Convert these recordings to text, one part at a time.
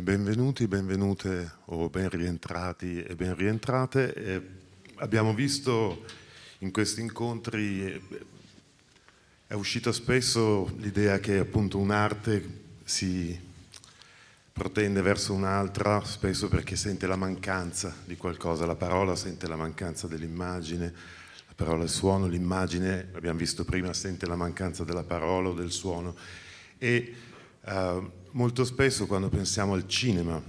Benvenuti, benvenute o ben rientrati e ben rientrate. Eh, abbiamo visto in questi incontri, eh, è uscita spesso l'idea che appunto un'arte si protende verso un'altra, spesso perché sente la mancanza di qualcosa, la parola sente la mancanza dell'immagine, la parola il suono, l'immagine, abbiamo visto prima, sente la mancanza della parola o del suono. E, eh, Molto spesso quando pensiamo al cinema,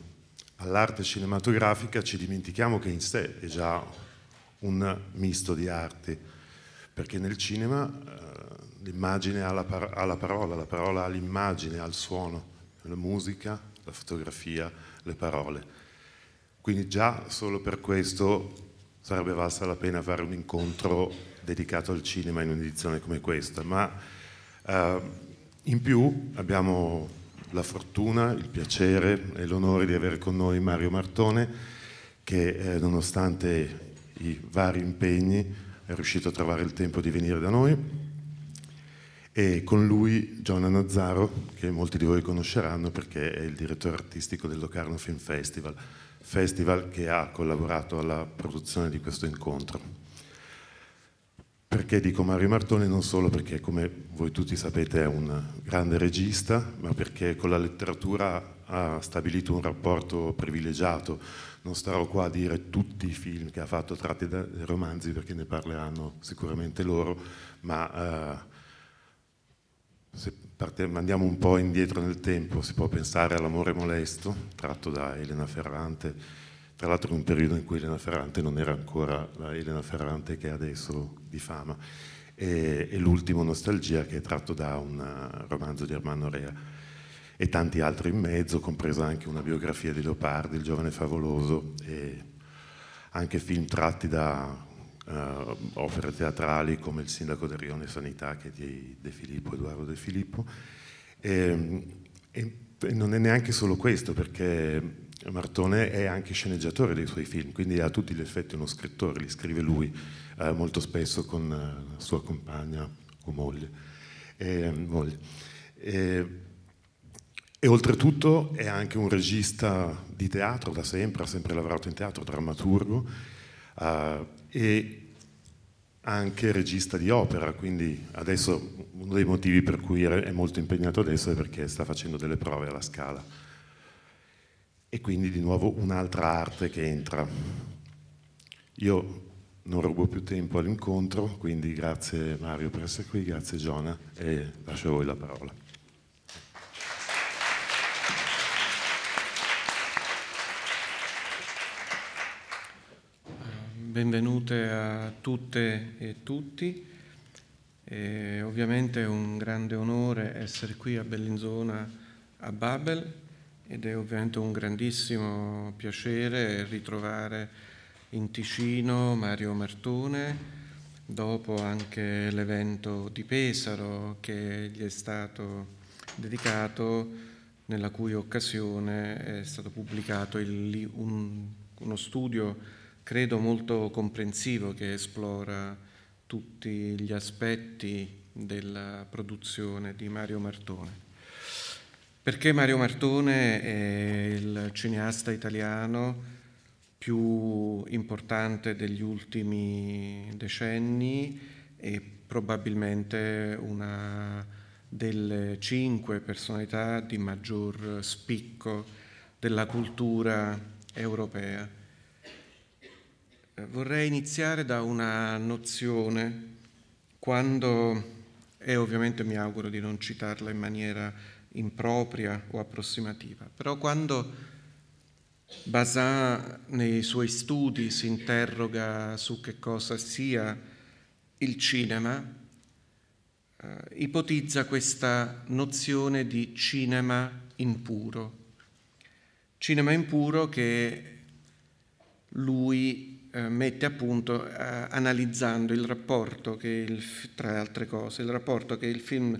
all'arte cinematografica, ci dimentichiamo che in sé è già un misto di arti, perché nel cinema eh, l'immagine ha la, par ha la parola, la parola ha l'immagine, ha il suono, la musica, la fotografia, le parole. Quindi già solo per questo sarebbe valsa la pena fare un incontro dedicato al cinema in un'edizione come questa, ma eh, in più abbiamo la fortuna, il piacere e l'onore di avere con noi Mario Martone che eh, nonostante i vari impegni è riuscito a trovare il tempo di venire da noi e con lui Giona Nazzaro che molti di voi conosceranno perché è il direttore artistico del Locarno Film Festival, festival che ha collaborato alla produzione di questo incontro. Perché dico Mario Martone? Non solo perché, come voi tutti sapete, è un grande regista, ma perché con la letteratura ha stabilito un rapporto privilegiato. Non starò qua a dire tutti i film che ha fatto tratti da romanzi, perché ne parleranno sicuramente loro, ma eh, se partiamo, andiamo un po' indietro nel tempo, si può pensare all'amore molesto, tratto da Elena Ferrante, tra l'altro in un periodo in cui Elena Ferrante non era ancora la Elena Ferrante che è adesso di fama, e, e l'ultimo Nostalgia che è tratto da un eh, romanzo di Ermanno Rea e tanti altri in mezzo, compresa anche una biografia di Leopardi, Il giovane favoloso, e anche film tratti da uh, opere teatrali come Il sindaco del Rione Sanità che è di De Filippo, Edoardo De Filippo. Ehm, e, e non è neanche solo questo, perché Martone è anche sceneggiatore dei suoi film, quindi ha tutti gli effetti uno scrittore, li scrive lui eh, molto spesso con eh, sua compagna o moglie. E, eh, moglie. E, eh, e, oltretutto è anche un regista di teatro da sempre, ha sempre lavorato in teatro, drammaturgo eh, e anche regista di opera, quindi adesso uno dei motivi per cui è molto impegnato adesso è perché sta facendo delle prove alla scala e quindi di nuovo un'altra arte che entra. Io non rubo più tempo all'incontro, quindi grazie Mario per essere qui, grazie Giona e lascio a voi la parola. Benvenute a tutte e tutti. E ovviamente è un grande onore essere qui a Bellinzona, a Babel, ed è ovviamente un grandissimo piacere ritrovare in Ticino Mario Martone, dopo anche l'evento di Pesaro che gli è stato dedicato, nella cui occasione è stato pubblicato il, un, uno studio, credo molto comprensivo, che esplora tutti gli aspetti della produzione di Mario Martone. Perché Mario Martone è il cineasta italiano più importante degli ultimi decenni e probabilmente una delle cinque personalità di maggior spicco della cultura europea. Vorrei iniziare da una nozione, quando, e ovviamente mi auguro di non citarla in maniera impropria o approssimativa, però quando Bazin nei suoi studi si interroga su che cosa sia il cinema, eh, ipotizza questa nozione di cinema impuro. Cinema impuro che lui eh, mette a punto eh, analizzando il rapporto che il, tra le altre cose, il rapporto che il film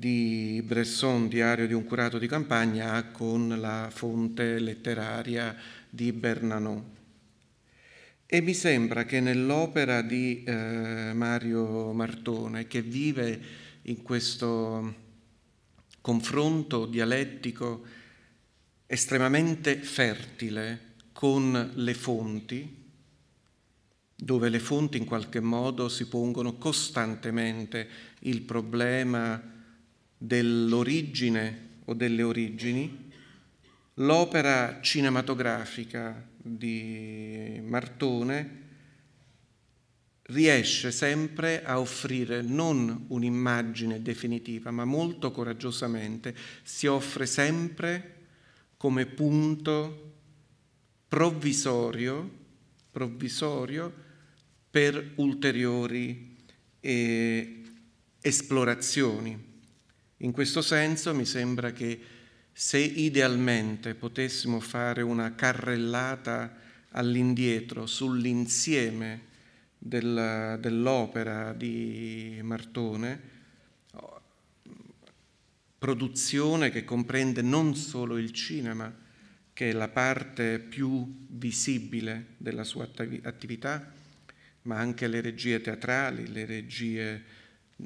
di Bresson, Diario di un curato di campagna, con la fonte letteraria di Bernanon. E mi sembra che nell'opera di eh, Mario Martone, che vive in questo confronto dialettico estremamente fertile con le fonti, dove le fonti in qualche modo si pongono costantemente il problema dell'origine o delle origini, l'opera cinematografica di Martone riesce sempre a offrire non un'immagine definitiva, ma molto coraggiosamente si offre sempre come punto provvisorio, provvisorio per ulteriori eh, esplorazioni. In questo senso mi sembra che se idealmente potessimo fare una carrellata all'indietro sull'insieme del, dell'opera di Martone, produzione che comprende non solo il cinema, che è la parte più visibile della sua attività, ma anche le regie teatrali, le regie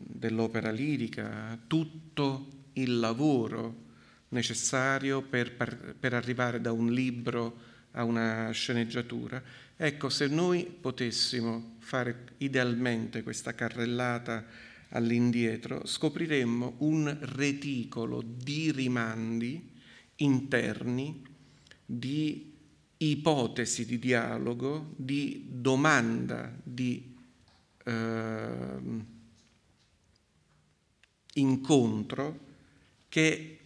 dell'opera lirica, tutto il lavoro necessario per, per, arrivare da un libro a una sceneggiatura. Ecco, se noi potessimo fare idealmente questa carrellata all'indietro, scopriremmo un reticolo di rimandi interni, di ipotesi di dialogo, di domanda di... Eh, incontro che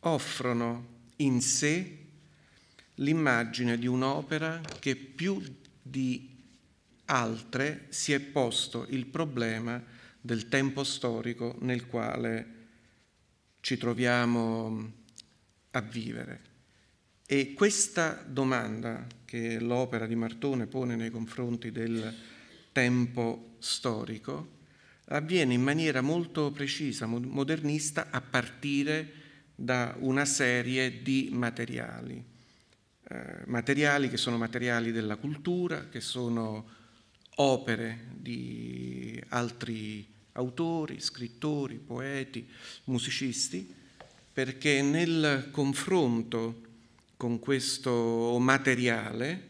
offrono in sé l'immagine di un'opera che più di altre si è posto il problema del tempo storico nel quale ci troviamo a vivere. E questa domanda che l'opera di Martone pone nei confronti del tempo storico avviene in maniera molto precisa, modernista, a partire da una serie di materiali. Eh, materiali che sono materiali della cultura, che sono opere di altri autori, scrittori, poeti, musicisti, perché nel confronto con questo materiale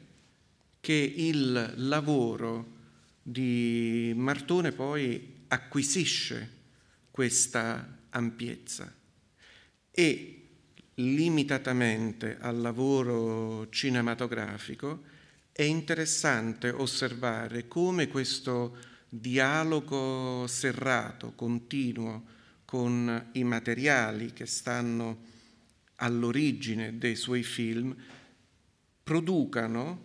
che il lavoro di Martone poi acquisisce questa ampiezza e limitatamente al lavoro cinematografico è interessante osservare come questo dialogo serrato, continuo, con i materiali che stanno all'origine dei suoi film, producano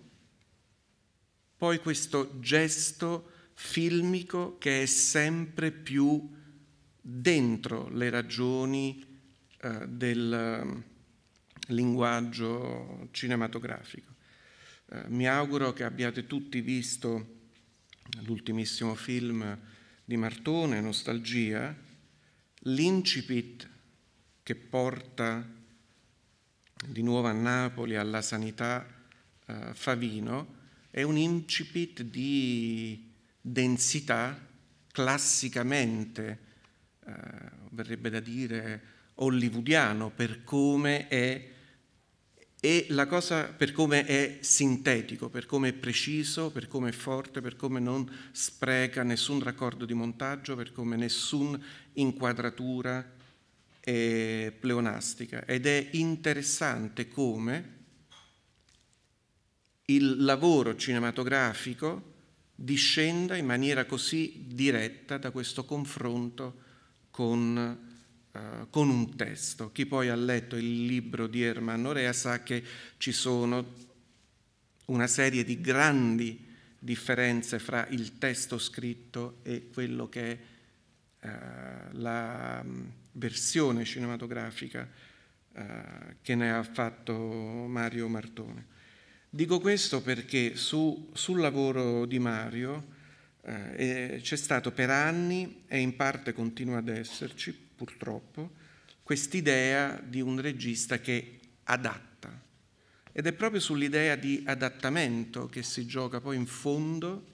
poi questo gesto filmico che è sempre più dentro le ragioni eh, del ehm, linguaggio cinematografico. Eh, mi auguro che abbiate tutti visto l'ultimissimo film di Martone, Nostalgia, l'incipit che porta di nuovo a Napoli alla sanità eh, Favino è un incipit di densità classicamente, eh, verrebbe da dire, hollywoodiano per come è e la cosa per come è sintetico, per come è preciso, per come è forte, per come non spreca nessun raccordo di montaggio, per come nessuna inquadratura è eh, pleonastica. Ed è interessante come il lavoro cinematografico discenda in maniera così diretta da questo confronto con, uh, con, un testo. Chi poi ha letto il libro di Ermanno Rea sa che ci sono una serie di grandi differenze fra il testo scritto e quello che è uh, la mm, versione cinematografica uh, che ne ha fatto Mario Martone. Dico questo perché su, sul lavoro di Mario eh, eh, c'è stato per anni e in parte continua ad esserci, purtroppo, quest'idea di un regista che adatta. Ed è proprio sull'idea di adattamento che si gioca poi in fondo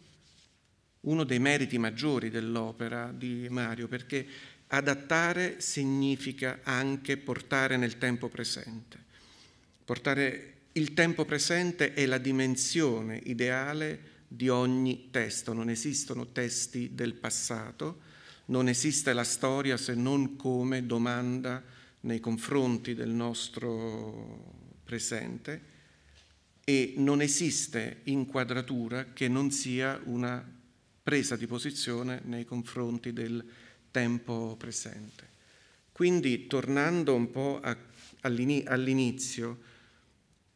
uno dei meriti maggiori dell'opera di Mario, perché adattare significa anche portare nel tempo presente, portare il tempo presente è la dimensione ideale di ogni testo, non esistono testi del passato, non esiste la storia se non come domanda nei confronti del nostro presente e non esiste inquadratura che non sia una presa di posizione nei confronti del tempo presente. Quindi tornando un po' all'inizio,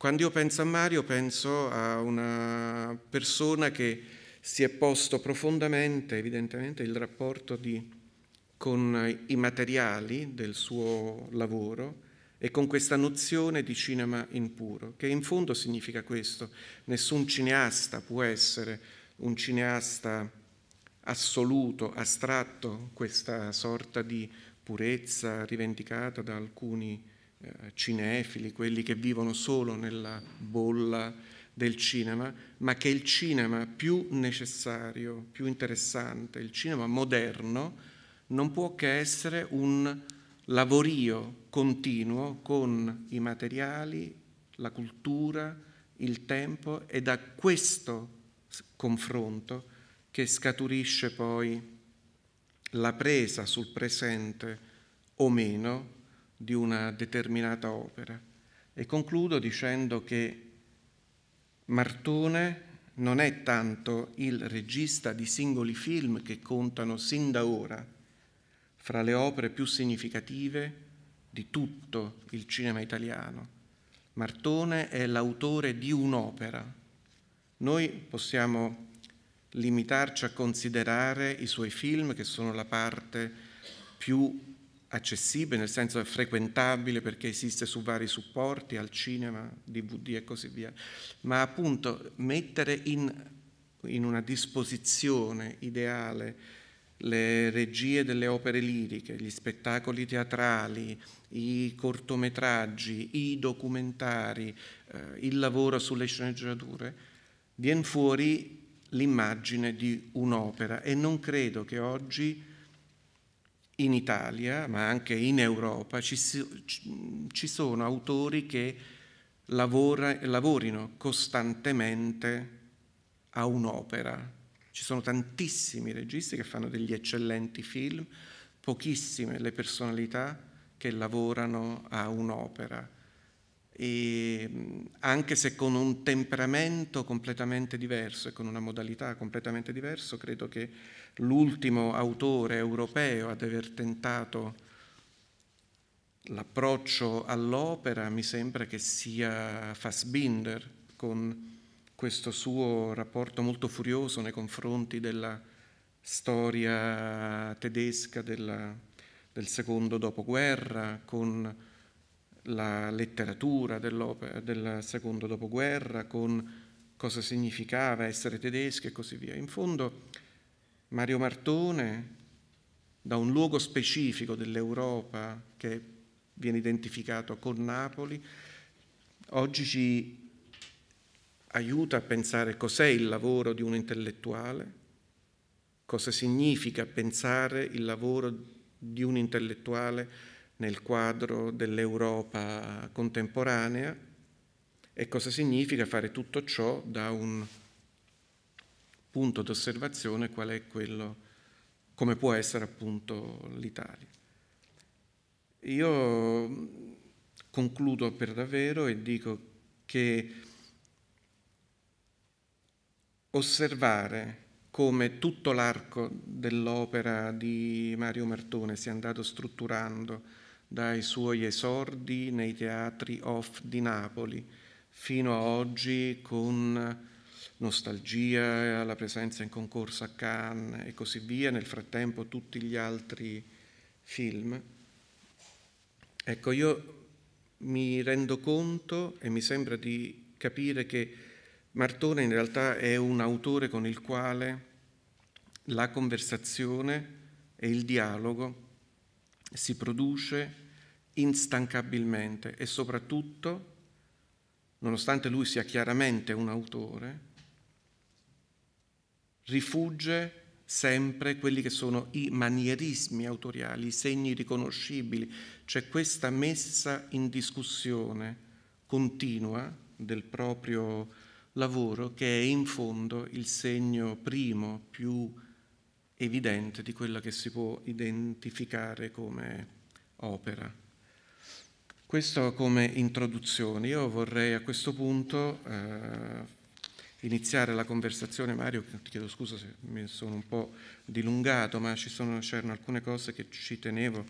quando io penso a Mario penso a una persona che si è posto profondamente, evidentemente, il rapporto di, con i materiali del suo lavoro e con questa nozione di cinema impuro, che in fondo significa questo. Nessun cineasta può essere un cineasta assoluto, astratto, questa sorta di purezza rivendicata da alcuni eh, cinefili, quelli che vivono solo nella bolla del cinema, ma che il cinema più necessario, più interessante, il cinema moderno, non può che essere un lavorio continuo con i materiali, la cultura, il tempo e da questo confronto che scaturisce poi la presa sul presente o meno di una determinata opera. E concludo dicendo che Martone non è tanto il regista di singoli film che contano sin da ora fra le opere più significative di tutto il cinema italiano. Martone è l'autore di un'opera. Noi possiamo limitarci a considerare i suoi film che sono la parte più accessibile, nel senso è frequentabile perché esiste su vari supporti, al cinema, DVD e così via, ma appunto mettere in, in una disposizione ideale le regie delle opere liriche, gli spettacoli teatrali, i cortometraggi, i documentari, eh, il lavoro sulle sceneggiature, viene fuori l'immagine di un'opera e non credo che oggi in Italia, ma anche in Europa, ci, ci sono autori che lavora, lavorino costantemente a un'opera. Ci sono tantissimi registi che fanno degli eccellenti film, pochissime le personalità che lavorano a un'opera, anche se con un temperamento completamente diverso e con una modalità completamente diversa, credo che l'ultimo autore europeo ad aver tentato l'approccio all'opera, mi sembra che sia Fassbinder con questo suo rapporto molto furioso nei confronti della storia tedesca della, del secondo dopoguerra, con la letteratura del secondo dopoguerra, con cosa significava essere tedeschi e così via. In fondo Mario Martone da un luogo specifico dell'Europa che viene identificato con Napoli, oggi ci aiuta a pensare cos'è il lavoro di un intellettuale, cosa significa pensare il lavoro di un intellettuale nel quadro dell'Europa contemporanea e cosa significa fare tutto ciò da un punto d'osservazione qual è quello, come può essere appunto l'Italia. Io concludo per davvero e dico che osservare come tutto l'arco dell'opera di Mario Martone si è andato strutturando dai suoi esordi nei teatri off di Napoli fino a oggi con nostalgia la presenza in concorso a Cannes e così via, nel frattempo tutti gli altri film. Ecco, io mi rendo conto e mi sembra di capire che Martone in realtà è un autore con il quale la conversazione e il dialogo si produce instancabilmente e soprattutto, nonostante lui sia chiaramente un autore, rifugge sempre quelli che sono i manierismi autoriali, i segni riconoscibili, cioè questa messa in discussione continua del proprio lavoro che è in fondo il segno primo più evidente di quella che si può identificare come opera. Questo come introduzione. Io vorrei a questo punto eh, iniziare la conversazione, Mario, ti chiedo scusa se mi sono un po' dilungato, ma sono, c'erano alcune cose che ci tenevo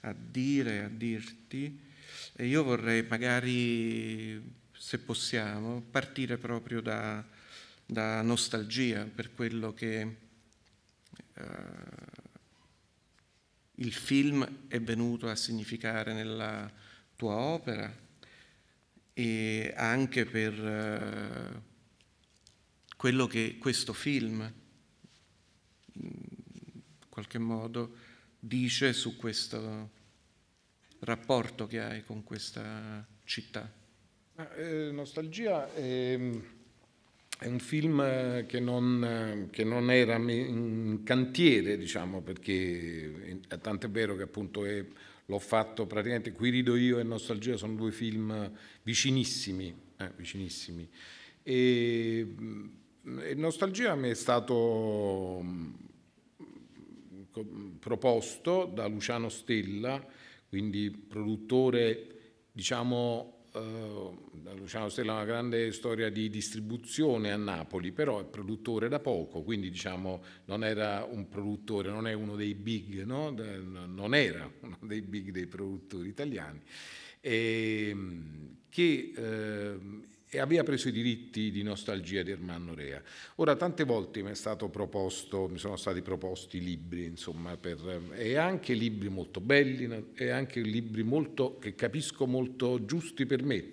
a dire, a dirti, e io vorrei magari, se possiamo, partire proprio da, da nostalgia per quello che uh, il film è venuto a significare nella tua opera e anche per... Uh, quello che questo film in qualche modo dice su questo rapporto che hai con questa città. Eh, nostalgia è, è, un film eh, che non, eh, che non, era in cantiere, diciamo, perché è tant'è vero che appunto è l'ho fatto praticamente Qui rido io e Nostalgia sono due film vicinissimi, eh, vicinissimi. E, Nostalgia mi è stato mm, proposto da Luciano Stella, quindi produttore, diciamo, eh, Luciano Stella ha una grande storia di distribuzione a Napoli, però è produttore da poco, quindi diciamo non era un produttore, non è uno dei big, no? non era uno dei big dei produttori italiani, e, ehm, che eh, e aveva preso i diritti di nostalgia di Ermanno Rea. Ora, tante volte mi, proposto, mi sono stati proposti libri, insomma, per, e anche libri molto belli, e anche libri molto, che capisco molto giusti per me.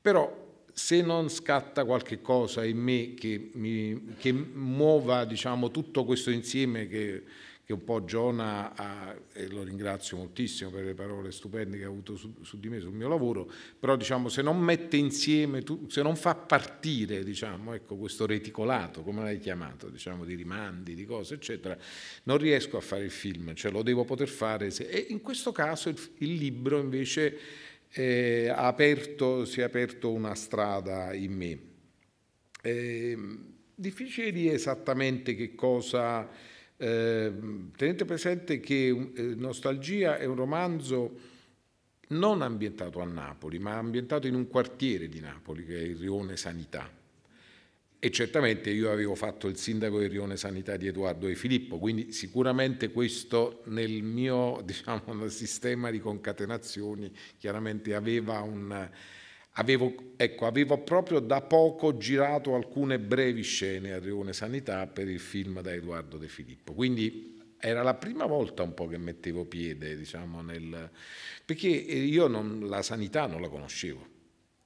Però se non scatta qualche cosa in me che, mi, che muova diciamo, tutto questo insieme che che un po' Giona ha, e lo ringrazio moltissimo per le parole stupende che ha avuto su, su di me, sul mio lavoro, però diciamo se non mette insieme, se non fa partire diciamo, ecco, questo reticolato, come l'hai chiamato, diciamo, di rimandi, di cose, eccetera, non riesco a fare il film, cioè lo devo poter fare. Se... E in questo caso il, il libro invece eh, ha aperto, si è aperto una strada in me. Eh, difficile dire esattamente che cosa Ehm, tenete presente che eh, Nostalgia è un romanzo non ambientato a Napoli, ma ambientato in un quartiere di Napoli, che è il Rione Sanità. E certamente io avevo fatto il sindaco del Rione Sanità di Edoardo e Filippo, quindi sicuramente questo nel mio diciamo, sistema di concatenazioni chiaramente aveva un Avevo, ecco, avevo, proprio da poco girato alcune brevi scene a Rione Sanità per il film da Edoardo De Filippo, quindi era la prima volta un po' che mettevo piede, diciamo, nel... perché io non, la sanità non la conoscevo.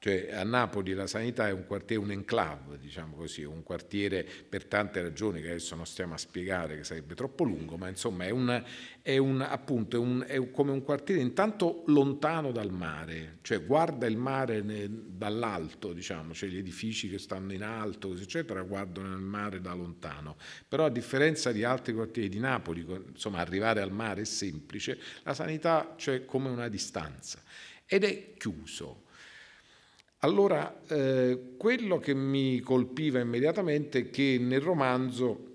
Cioè, a Napoli la sanità è un quartiere, un enclave, diciamo così, un quartiere per tante ragioni che adesso non stiamo a spiegare, che sarebbe troppo lungo, ma insomma è, un, è, un, appunto, è, un, è come un quartiere intanto lontano dal mare, cioè guarda il mare dall'alto, diciamo, cioè gli edifici che stanno in alto, eccetera, guardano il mare da lontano. Però a differenza di altri quartieri di Napoli, insomma arrivare al mare è semplice, la sanità c'è cioè, come una distanza ed è chiuso allora, eh, quello che mi colpiva immediatamente è che nel romanzo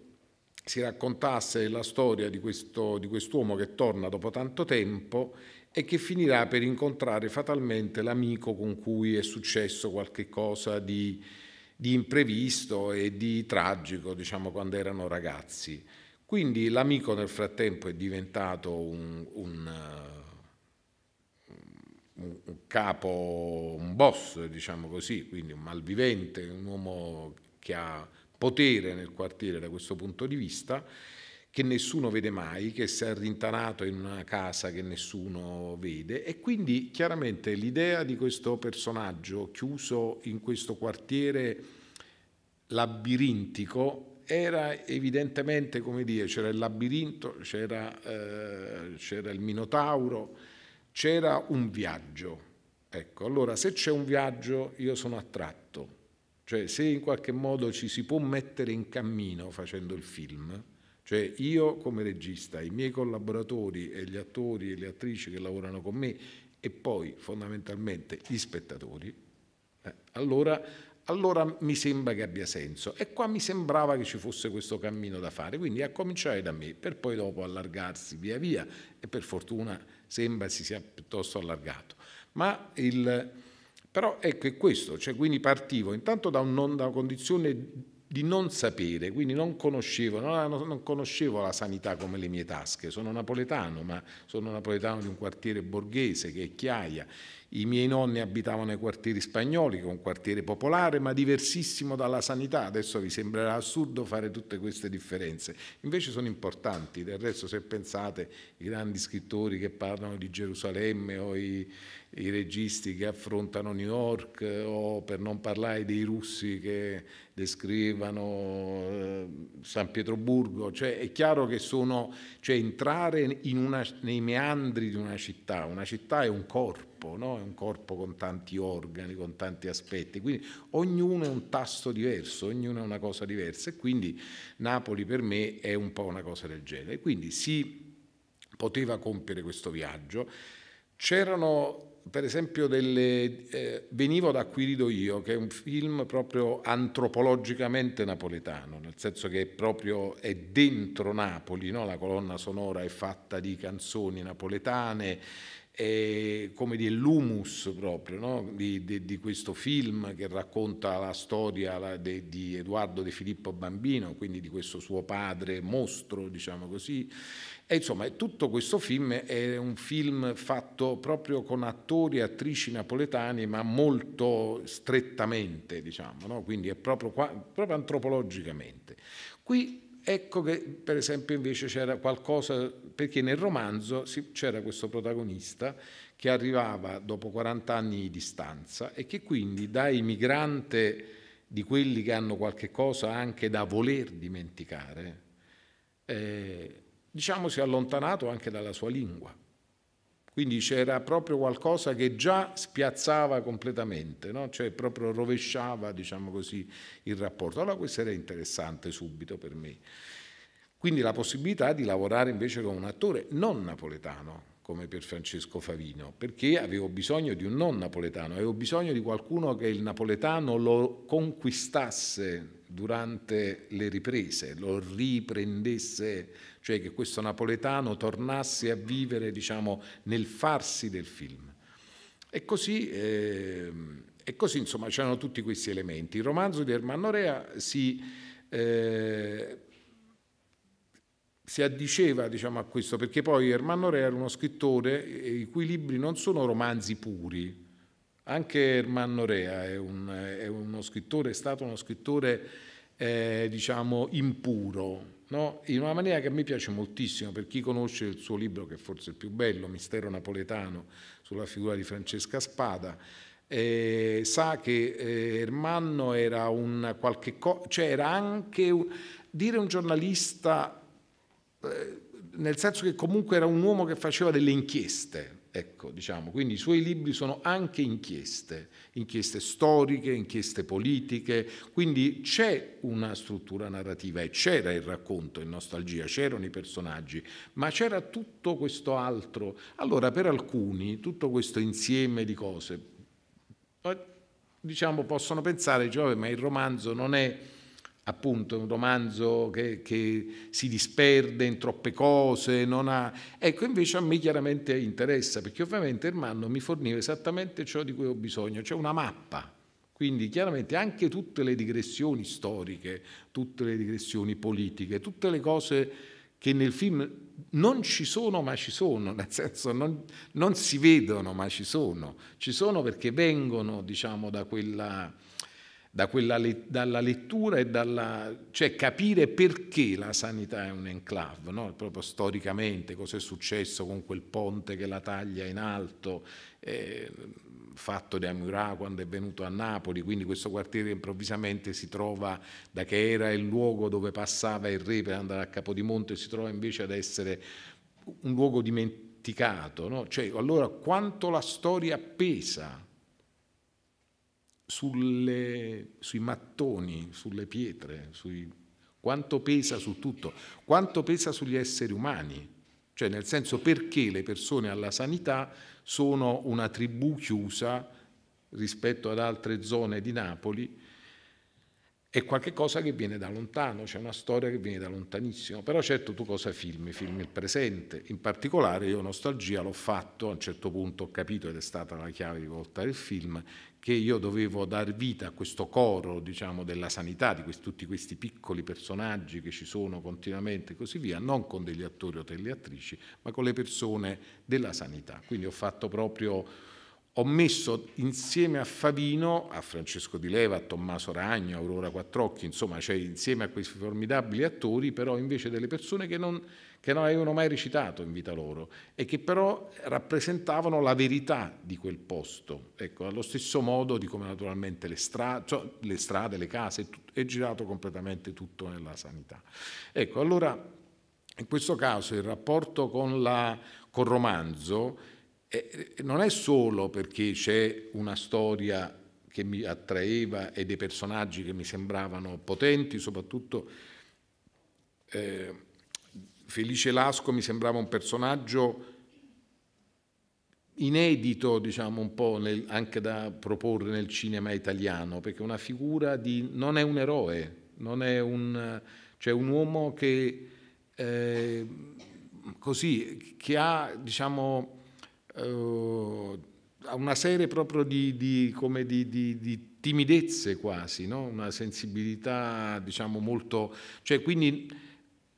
si raccontasse la storia di, questo, di quest'uomo che torna dopo tanto tempo e che finirà per incontrare fatalmente l'amico con cui è successo qualche cosa di, di imprevisto e di tragico, diciamo, quando erano ragazzi. Quindi l'amico nel frattempo è diventato un, un eh, capo, un boss, diciamo così, quindi un malvivente, un uomo che ha potere nel quartiere da questo punto di vista, che nessuno vede mai, che si è rintanato in una casa che nessuno vede e quindi chiaramente l'idea di questo personaggio chiuso in questo quartiere labirintico era evidentemente, come dire, c'era il labirinto, c'era, eh, il Minotauro, c'era un viaggio. Ecco, allora se c'è un viaggio io sono attratto, cioè se in qualche modo ci si può mettere in cammino facendo il film, cioè io come regista, i miei collaboratori e gli attori e le attrici che lavorano con me e poi fondamentalmente gli spettatori, eh, allora allora mi sembra che abbia senso. E qua mi sembrava che ci fosse questo cammino da fare, quindi a cominciare da me, per poi dopo allargarsi via via, e per fortuna sembra si sia piuttosto allargato. Ma il, però ecco è questo, cioè quindi partivo intanto da, un non, da una condizione di non sapere, quindi non conoscevo, non, non conoscevo, la sanità come le mie tasche, sono napoletano, ma sono napoletano di un quartiere borghese che è Chiaia, i miei nonni abitavano nei quartieri spagnoli, che è un quartiere popolare, ma diversissimo dalla sanità. Adesso vi sembrerà assurdo fare tutte queste differenze. Invece sono importanti. Del resto, se pensate, i grandi scrittori che parlano di Gerusalemme o i, i registi che affrontano New York o per non parlare dei russi che descrivano eh, San Pietroburgo. Cioè, è chiaro che sono, cioè, entrare una, nei meandri di una città, una città è un corpo corpo, no? è un corpo con tanti organi, con tanti aspetti, quindi ognuno è un tasto diverso, ognuno è una cosa diversa e quindi Napoli per me è un po' una cosa del genere. Quindi si poteva compiere questo viaggio, c'erano per esempio delle, eh, venivo da Quirido io, che è un film proprio antropologicamente napoletano, nel senso che è proprio è dentro Napoli, no? la colonna sonora è fatta di canzoni napoletane, è come dire, l'humus proprio no? di, di, di, questo film che racconta la storia la, di Edoardo De Filippo Bambino, quindi di questo suo padre mostro, diciamo così. E insomma, tutto questo film è un film fatto proprio con attori e attrici napoletani, ma molto strettamente, diciamo, no? quindi è proprio, qua, proprio antropologicamente. Qui Ecco che per esempio invece c'era qualcosa, perché nel romanzo c'era questo protagonista che arrivava dopo 40 anni di distanza e che quindi da immigrante di quelli che hanno qualche cosa anche da voler dimenticare, eh, diciamo si è allontanato anche dalla sua lingua. Quindi c'era proprio qualcosa che già spiazzava completamente, no? cioè proprio rovesciava diciamo così, il rapporto. Allora questo era interessante subito per me. Quindi la possibilità di lavorare invece con un attore non napoletano, come per Francesco Favino, perché avevo bisogno di un non napoletano, avevo bisogno di qualcuno che il napoletano lo conquistasse durante le riprese, lo riprendesse, cioè che questo napoletano tornasse a vivere diciamo, nel farsi del film. E così, eh, e così insomma c'erano tutti questi elementi. Il romanzo di Ermanno Rea si, eh, si addiceva diciamo, a questo, perché poi Ermanno Rea era uno scrittore i cui libri non sono romanzi puri, anche Ermanno Rea è, un, è, uno scrittore, è stato uno scrittore, eh, diciamo, impuro, no? in una maniera che a me piace moltissimo, per chi conosce il suo libro, che è forse il più bello, Mistero Napoletano, sulla figura di Francesca Spada, eh, sa che eh, Ermanno era un qualche cosa, cioè era anche un, dire un giornalista, eh, nel senso che comunque era un uomo che faceva delle inchieste, Ecco, diciamo, quindi i suoi libri sono anche inchieste, inchieste storiche, inchieste politiche, quindi c'è una struttura narrativa e c'era il racconto in nostalgia, c'erano i personaggi, ma c'era tutto questo altro. Allora, per alcuni, tutto questo insieme di cose, eh, diciamo, possono pensare, cioè, ma il romanzo non è appunto, è un romanzo che, che, si disperde in troppe cose, non ha... Ecco, invece a me chiaramente interessa, perché ovviamente Ermanno mi forniva esattamente ciò di cui ho bisogno, cioè una mappa. Quindi chiaramente anche tutte le digressioni storiche, tutte le digressioni politiche, tutte le cose che nel film non ci sono ma ci sono, nel senso non, non si vedono ma ci sono, ci sono perché vengono diciamo da quella da quella, dalla lettura e dalla, cioè capire perché la sanità è un enclave, no? proprio storicamente, cosa è successo con quel ponte che la taglia in alto, eh, fatto da Murat quando è venuto a Napoli, quindi questo quartiere improvvisamente si trova, da che era il luogo dove passava il re per andare a Capodimonte, si trova invece ad essere un luogo dimenticato, no? cioè, allora quanto la storia pesa sulle, sui mattoni, sulle pietre, sui, quanto pesa su tutto, quanto pesa sugli esseri umani, cioè nel senso perché le persone alla sanità sono una tribù chiusa rispetto ad altre zone di Napoli, è qualcosa che viene da lontano, c'è una storia che viene da lontanissimo, però certo tu cosa filmi? Filmi il presente, in particolare io Nostalgia l'ho fatto, a un certo punto ho capito ed è stata la chiave di volta del film, che io dovevo dar vita a questo coro diciamo, della sanità, di questi, tutti questi piccoli personaggi che ci sono continuamente e così via, non con degli attori o delle attrici, ma con le persone della sanità. Quindi ho fatto proprio ho messo insieme a Favino, a Francesco Di Leva, a Tommaso Ragno, a Aurora Quattrocchi, insomma, cioè insieme a questi formidabili attori, però invece delle persone che non, che non avevano mai recitato in vita loro e che però rappresentavano la verità di quel posto. Ecco, allo stesso modo di come naturalmente le, stra cioè le strade, le case, è girato completamente tutto nella sanità. Ecco, allora in questo caso il rapporto con, la, romanzo eh, non è solo perché c'è una storia che mi attraeva e dei personaggi che mi sembravano potenti, soprattutto eh, Felice Lasco mi sembrava un personaggio inedito, diciamo un po' nel, anche da proporre nel cinema italiano, perché una figura di non è un eroe, non è un, cioè un uomo che eh, così, che ha, diciamo, uh, una serie proprio di, di, di, di timidezze quasi, no? una sensibilità diciamo molto... Cioè, quindi,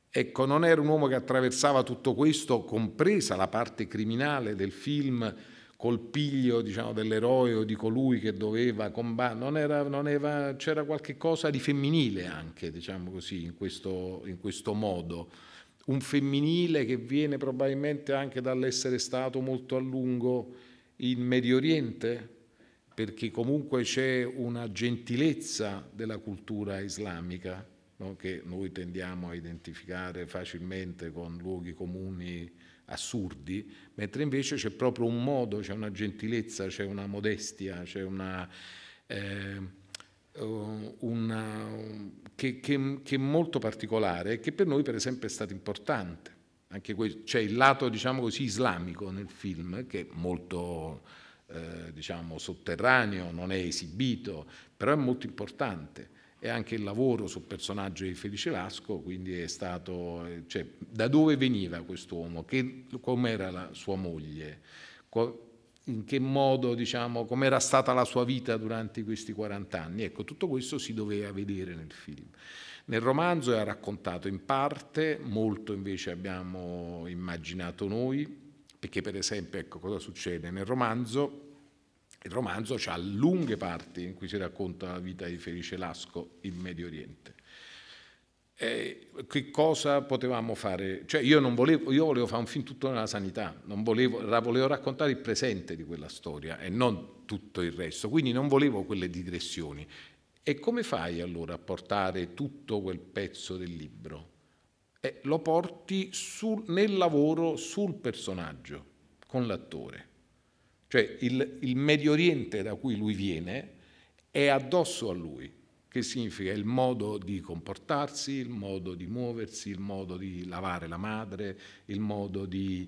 ecco, non era un uomo che attraversava tutto questo, compresa la parte criminale del film, col piglio diciamo, dell'eroe o di colui che doveva combattere, c'era qualche cosa di femminile anche, diciamo così, in questo, in questo modo un femminile che viene probabilmente anche dall'essere stato molto a lungo in Medio Oriente, perché comunque c'è una gentilezza della cultura islamica no? che noi tendiamo a identificare facilmente con luoghi comuni assurdi, mentre invece c'è proprio un modo, c'è una gentilezza, c'è una modestia, c'è una... Eh, eh, una, eh, che, che, che, è molto particolare e che per noi per esempio è stato importante. C'è il lato diciamo così, islamico nel film che è molto eh, diciamo, sotterraneo, non è esibito, però è molto importante. E anche il lavoro sul personaggio di Felice Lasco, quindi è stato, eh, cioè, da dove veniva questo uomo, com'era sua moglie, in che modo, diciamo, com'era stata la sua vita durante questi 40 anni. Ecco, tutto questo si doveva vedere nel film. Nel romanzo è raccontato in parte, molto invece abbiamo immaginato noi, perché per esempio, ecco cosa succede nel romanzo. Il romanzo ha lunghe parti in cui si racconta la vita di Felice Lasco in Medio Oriente eh, che cosa potevamo fare? Cioè io, volevo, io, volevo, fare un film tutto nella sanità, volevo, volevo, raccontare il presente di quella storia e non tutto il resto, quindi non volevo quelle digressioni. E come fai allora a portare tutto quel pezzo del libro? Eh, lo porti sul, nel lavoro sul personaggio, con l'attore. Cioè il, il Medio Oriente da cui lui viene è addosso a lui, che significa il modo di comportarsi, il modo di muoversi, il modo di lavare la madre, il modo di,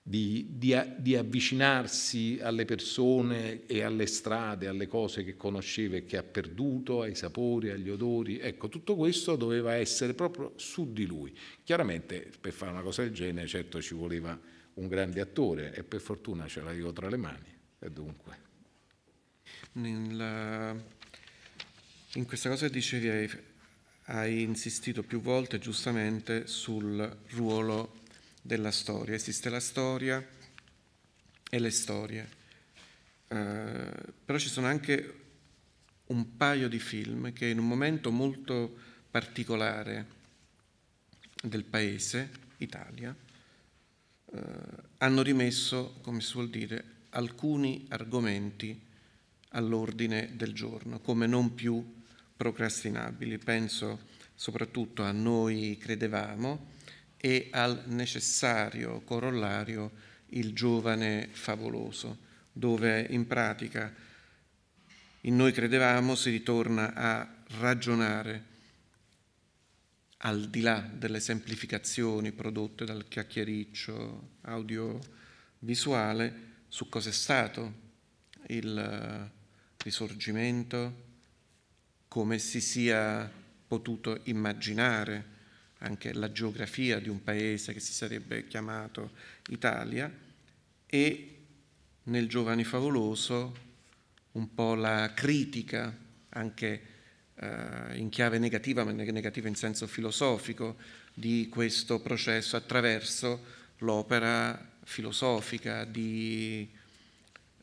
di, di, di avvicinarsi alle persone e alle strade, alle cose che conosceva e che ha perduto, ai sapori, agli odori. Ecco, tutto questo doveva essere proprio su di lui. Chiaramente per fare una cosa del genere certo ci voleva un grande attore e per fortuna ce l'avevo tra le mani. E dunque. Nella in questa cosa che dicevi hai, hai insistito più volte giustamente sul ruolo della storia. Esiste la storia e le storie, eh, però ci sono anche un paio di film che in un momento molto particolare del paese, Italia, eh, hanno rimesso, come si vuol dire, alcuni argomenti all'ordine del giorno, come non più procrastinabili. Penso soprattutto a noi credevamo e al necessario corollario il giovane favoloso, dove in pratica in noi credevamo si ritorna a ragionare al di là delle semplificazioni prodotte dal chiacchiericcio audiovisuale su cos'è stato il risorgimento, come si sia potuto immaginare anche la geografia di un paese che si sarebbe chiamato Italia e nel giovane favoloso un po' la critica anche eh, in chiave negativa, ma negativa in senso filosofico, di questo processo attraverso l'opera filosofica di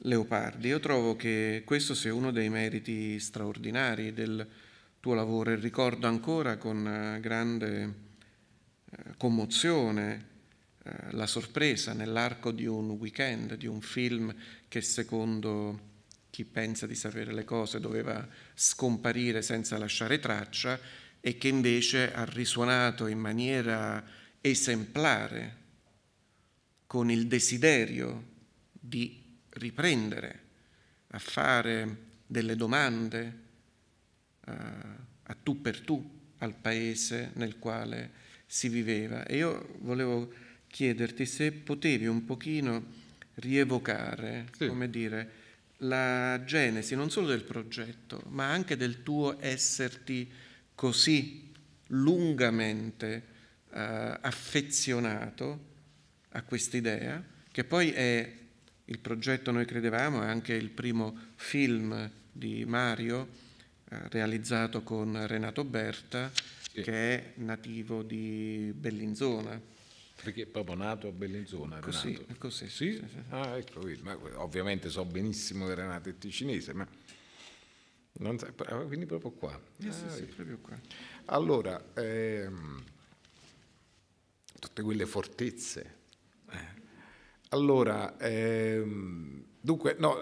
Leopardi. Io trovo che questo sia uno dei meriti straordinari del tuo lavoro e ricordo ancora con eh, grande eh, commozione eh, la sorpresa nell'arco di un weekend, di un film che secondo chi pensa di sapere le cose doveva scomparire senza lasciare traccia e che invece ha risuonato in maniera esemplare con il desiderio di riprendere a fare delle domande uh, a tu per tu al paese nel quale si viveva. E io volevo chiederti se potevi un pochino rievocare, sì. come dire, la genesi non solo del progetto, ma anche del tuo esserti così lungamente uh, affezionato a quest'idea, che poi è il progetto Noi Credevamo è anche il primo film di Mario eh, realizzato con Renato Berta sì. che è nativo di Bellinzona. Perché è proprio nato a Bellinzona? Così, Renato. così. Sì? sì, sì. Ah, ecco, ma ovviamente so benissimo che Renato è ticinese, ma... Non, quindi proprio qua. Eh, sì, sì, ah, proprio qua. Allora, ehm, tutte quelle fortezze. Eh allora, ehm, dunque, no,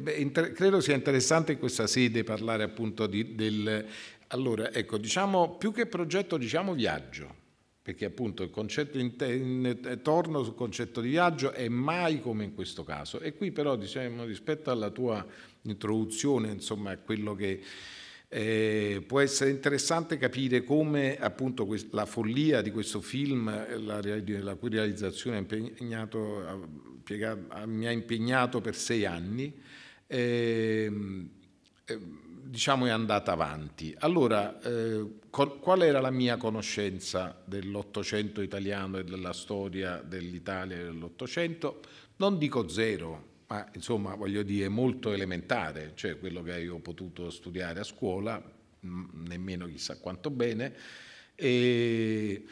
beh, credo sia interessante in questa sede parlare appunto di, del... Allora, ecco, diciamo più che progetto, diciamo viaggio, perché appunto il concetto intorno eh, sul concetto di viaggio è mai come in questo caso. E qui però, diciamo, rispetto alla tua introduzione, insomma, a quello che eh, può essere interessante capire come appunto la follia di questo film, eh, la, la cui realizzazione mi ha impegnato per sei anni, eh, eh, diciamo è andata avanti. Allora, eh, qual era la mia conoscenza dell'Ottocento italiano e della storia dell'Italia dell'Ottocento? Non dico zero, ma insomma voglio dire molto elementare, cioè quello che io ho potuto studiare a scuola, mm, nemmeno chissà quanto bene, e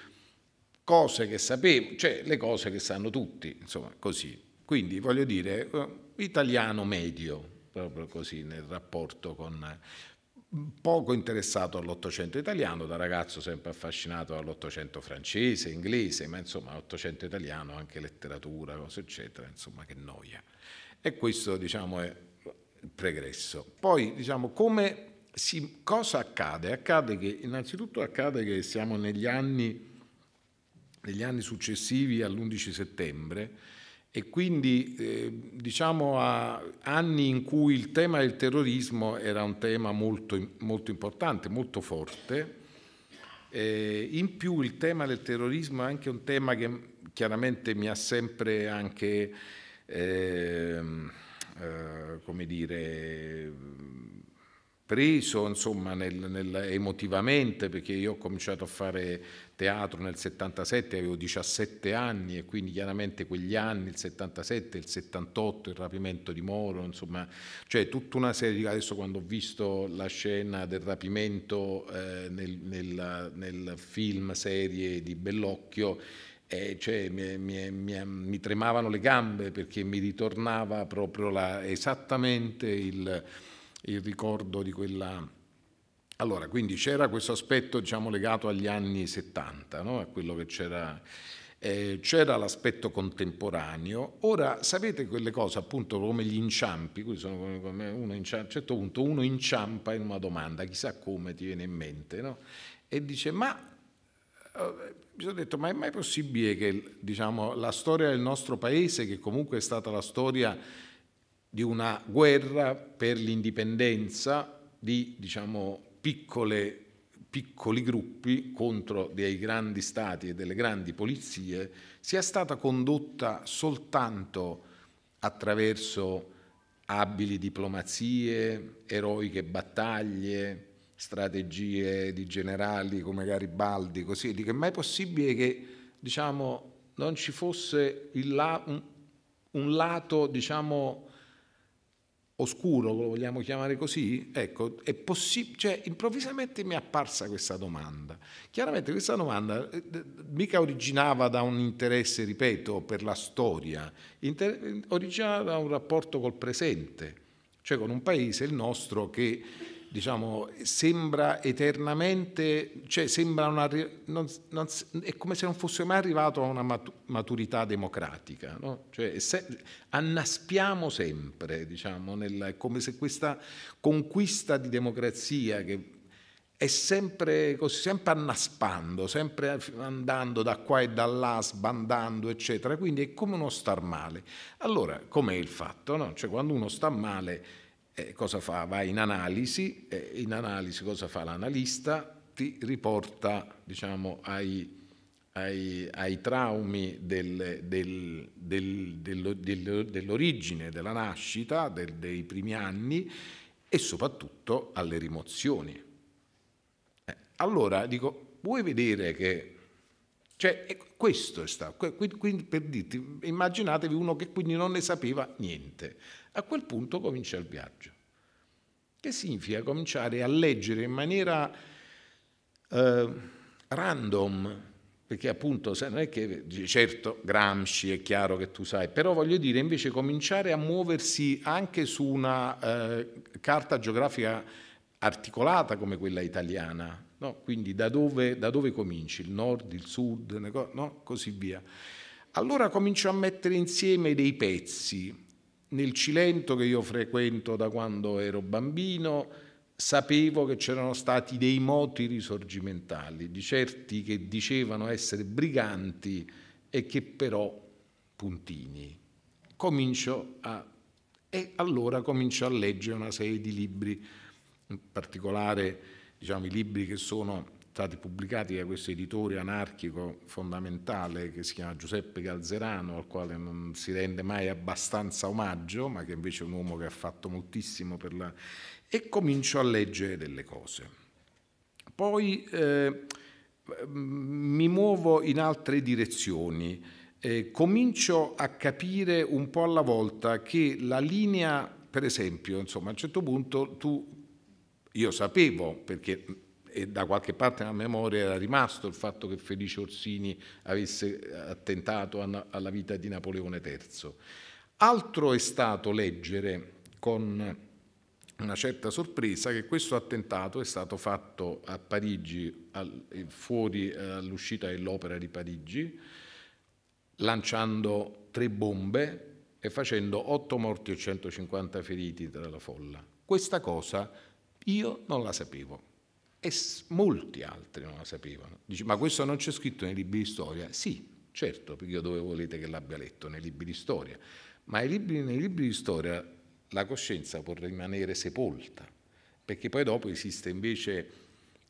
cose che sapevo, cioè le cose che sanno tutti, insomma così. Quindi voglio dire eh, italiano medio, proprio così nel rapporto con mm, poco interessato all'Ottocento italiano, da ragazzo sempre affascinato dall'Ottocento francese, inglese, ma insomma l'Ottocento italiano, anche letteratura, cose eccetera, insomma che noia. E questo diciamo, è il pregresso. Poi diciamo, si, cosa accade? Accade che innanzitutto accade che siamo negli anni, negli anni successivi all'11 settembre e quindi eh, diciamo a anni in cui il tema del terrorismo era un tema molto, molto importante, molto forte. Eh, in più il tema del terrorismo è anche un tema che chiaramente mi ha sempre anche ehm, eh, come dire, preso insomma nel, nel, emotivamente perché io ho cominciato a fare teatro nel 77, avevo 17 anni e quindi chiaramente quegli anni, il 77, il 78, il rapimento di Moro, insomma, cioè tutta una serie di... Adesso quando ho visto la scena del rapimento eh, nel, nel film serie di Bellocchio, eh, cioè, mi, mi, mi, mi, tremavano le gambe perché mi ritornava proprio la, esattamente il, il, ricordo di quella... Allora, quindi c'era questo aspetto diciamo, legato agli anni 70, no? a quello che c'era... Eh, c'era l'aspetto contemporaneo, ora sapete quelle cose appunto come gli inciampi, come, come uno inciampa, a un certo punto uno inciampa in una domanda, chissà come ti viene in mente, no? e dice ma eh, mi sono detto, ma è mai possibile che diciamo, la storia del nostro paese, che comunque è stata la storia di una guerra per l'indipendenza di diciamo, piccole, piccoli gruppi contro dei grandi stati e delle grandi polizie, sia stata condotta soltanto attraverso abili diplomazie, eroiche battaglie, strategie di generali come Garibaldi, così, di che mai è possibile che diciamo, non ci fosse la, un, un, lato diciamo, oscuro, lo vogliamo chiamare così? Ecco, è possibile, cioè improvvisamente mi è apparsa questa domanda. Chiaramente questa domanda eh, mica originava da un interesse, ripeto, per la storia, Inter- originava da un rapporto col presente, cioè con un paese, il nostro, che diciamo, sembra eternamente, cioè sembra una, non, non, è come se non fosse mai arrivato a una maturità democratica, no? cioè, se, annaspiamo sempre, diciamo, nel, come se questa conquista di democrazia che è sempre così, sempre annaspando, sempre andando da qua e da là, sbandando, eccetera. Quindi è come uno star male. Allora, com'è il fatto? No? Cioè, quando uno sta male eh, cosa fa? Va in analisi, eh, in analisi cosa fa l'analista? Ti riporta diciamo, ai, ai, ai traumi del, del, del, dell'origine, della nascita, dei primi anni e soprattutto alle rimozioni. Eh, allora dico, vuoi vedere che... Cioè, questo è stato, quindi per dirti, immaginatevi uno che quindi non ne sapeva niente a quel punto comincia il viaggio. Che significa cominciare a leggere in maniera eh, random, perché appunto se non è che certo Gramsci è chiaro che tu sai, però voglio dire invece cominciare a muoversi anche su una eh, carta geografica articolata come quella italiana, no? quindi da dove, da dove, cominci, il nord, il sud, no? così via. Allora comincio a mettere insieme dei pezzi, nel Cilento che io frequento da quando ero bambino sapevo che c'erano stati dei moti risorgimentali, di certi che dicevano essere briganti e che però puntini. Comincio a e allora comincio a leggere una serie di libri, in particolare diciamo, i libri che sono stati pubblicati da questo editore anarchico fondamentale che si chiama Giuseppe Calzerano, al quale non si rende mai abbastanza omaggio, ma che invece è un uomo che ha fatto moltissimo per la... e comincio a leggere delle cose. Poi eh, mi muovo in altre direzioni, eh, comincio a capire un po' alla volta che la linea, per esempio, insomma, a un certo punto tu, io sapevo, perché e da qualche parte nella memoria era rimasto il fatto che Felice Orsini avesse attentato alla vita di Napoleone III. Altro è stato leggere con una certa sorpresa che questo attentato è stato fatto a Parigi, fuori eh, all'uscita dell'opera di Parigi, lanciando tre bombe e facendo otto morti e 150 feriti tra la folla. Questa cosa io non la sapevo. E molti altri non la sapevano. Dici, ma questo non c'è scritto nei libri di storia? Sì, certo, perché io dove volete che l'abbia letto? Nei libri di storia. Ma nei libri, nei libri di storia la coscienza può rimanere sepolta, perché poi dopo esiste invece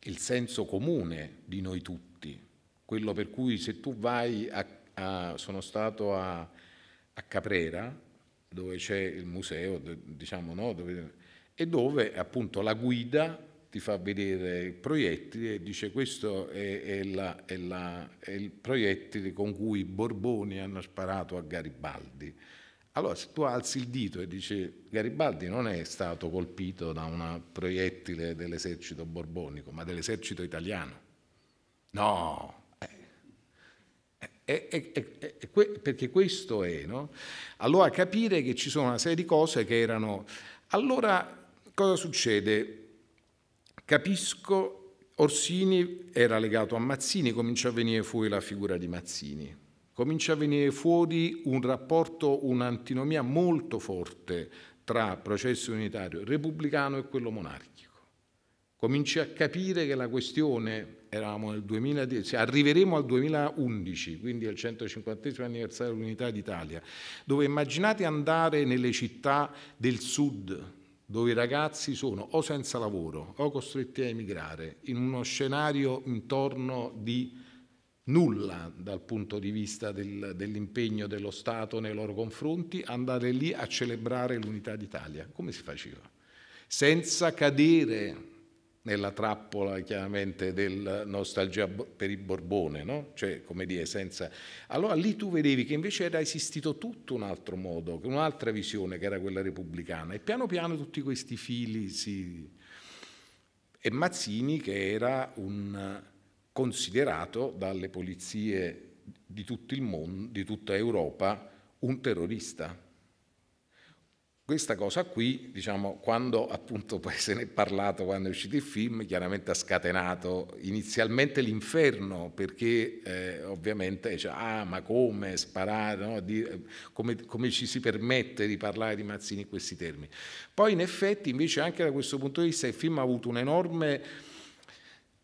il senso comune di noi tutti, quello per cui se tu vai a... a sono stato a, a Caprera, dove c'è il museo, diciamo, no? dove, e dove appunto la guida ti fa vedere il proiettile e dice questo è, è, la, è, la, è, il proiettile con cui i Borboni hanno sparato a Garibaldi. Allora se tu alzi il dito e dici Garibaldi non è stato colpito da un proiettile dell'esercito borbonico, ma dell'esercito italiano. No, è, è, è, perché questo è, no? Allora capire che ci sono una serie di cose che erano... Allora cosa succede? Capisco, Orsini era legato a Mazzini, comincia a venire fuori la figura di Mazzini, comincia a venire fuori un rapporto, un'antinomia molto forte tra processo unitario repubblicano e quello monarchico. Cominci a capire che la questione, eravamo nel 2010, arriveremo al 2011, quindi al 150 anniversario dell'unità d'Italia, dove immaginate andare nelle città del sud, dove i ragazzi sono o senza lavoro o costretti a emigrare in uno scenario intorno di nulla dal punto di vista del, dell'impegno dello Stato nei loro confronti, andare lì a celebrare l'unità d'Italia, come si faceva, senza cadere nella trappola chiaramente del nostalgia per il Borbone, no? cioè come dire senza... Allora lì tu vedevi che invece era esistito tutto un altro modo, un'altra visione che era quella repubblicana e piano piano tutti questi fili si... E Mazzini che era un considerato dalle polizie di tutto il mondo, di tutta Europa, un terrorista questa cosa qui, diciamo, quando appunto poi se ne è parlato, quando è uscito il film, chiaramente ha scatenato inizialmente l'inferno, perché eh, ovviamente, cioè, ah ma come sparare, no? di, come, come, ci si permette di parlare di Mazzini in questi termini. Poi in effetti invece anche da questo punto di vista il film ha avuto un enorme...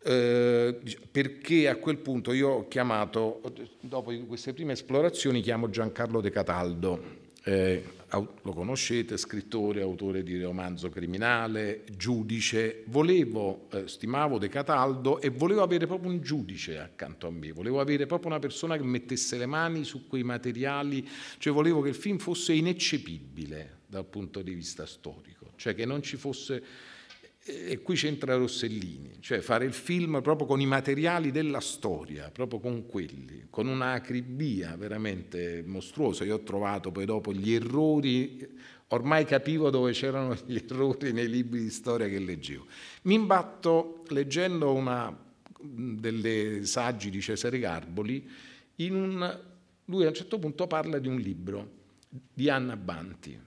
Eh, perché a quel punto io ho chiamato, dopo queste prime esplorazioni, chiamo Giancarlo De Cataldo. Eh, lo conoscete, scrittore, autore di romanzo criminale, giudice. Volevo, eh, stimavo De Cataldo e volevo avere proprio un giudice accanto a me, volevo avere proprio una persona che mettesse le mani su quei materiali, cioè volevo che il film fosse ineccepibile dal punto di vista storico, cioè che non ci fosse e qui c'entra Rossellini, cioè fare il film proprio con i materiali della storia, proprio con quelli, con una acribia veramente mostruosa. Io ho trovato poi dopo gli errori, ormai capivo dove c'erano gli errori nei libri di storia che leggevo. Mi imbatto leggendo una delle saggi di Cesare Garboli, un, lui a un certo punto parla di un libro di Anna Banti,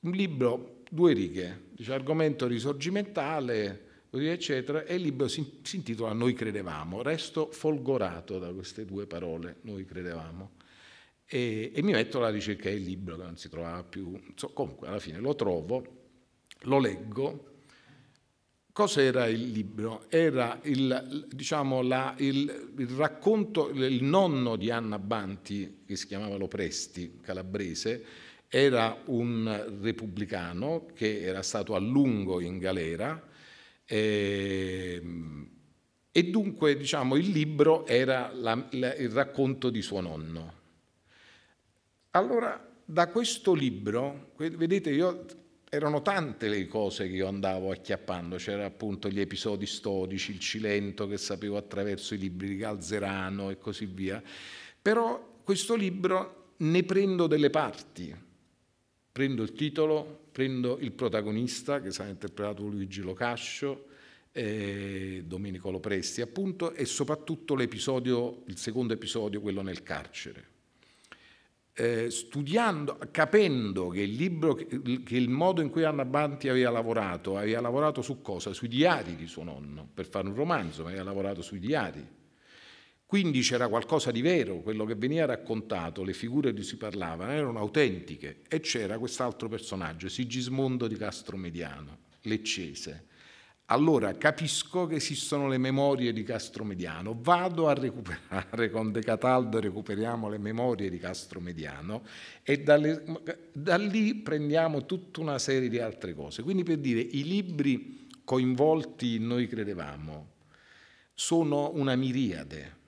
un libro due righe, dice argomento risorgimentale, eccetera, e il libro si, si intitola Noi credevamo, resto folgorato da queste due parole, noi credevamo. E, e mi metto alla ricerca del libro che non si trovava più, so, comunque alla fine lo trovo, lo leggo. Cos'era il libro? Era il, diciamo, la, il, il, racconto, il nonno di Anna Banti, che si chiamava Lopresti, calabrese, era un repubblicano che era stato a lungo in galera e, ehm, e dunque diciamo, il libro era la, la, il racconto di suo nonno. Allora da questo libro, vedete, io, erano tante le cose che io andavo acchiappando, c'era appunto gli episodi storici, il Cilento che sapevo attraverso i libri di Galzerano e così via, però questo libro ne prendo delle parti, prendo il titolo, prendo il protagonista che sarà interpretato Luigi Locascio, eh, Domenico Lopresti appunto e soprattutto l'episodio, il secondo episodio, quello nel carcere. Eh, studiando, capendo che il libro, che il modo in cui Anna Banti aveva lavorato, aveva lavorato su cosa? Sui diari di suo nonno, per fare un romanzo, ma aveva lavorato sui diari quindi c'era qualcosa di vero, quello che veniva raccontato, le figure di cui si parlava eh, erano autentiche e c'era quest'altro personaggio, Sigismondo di Castromediano, leccese. Allora capisco che esistono le memorie di Castromediano, vado a recuperare con De Cataldo, recuperiamo le memorie di Castromediano e dalle, da lì prendiamo tutta una serie di altre cose. Quindi per dire, i libri coinvolti, noi credevamo, sono una miriade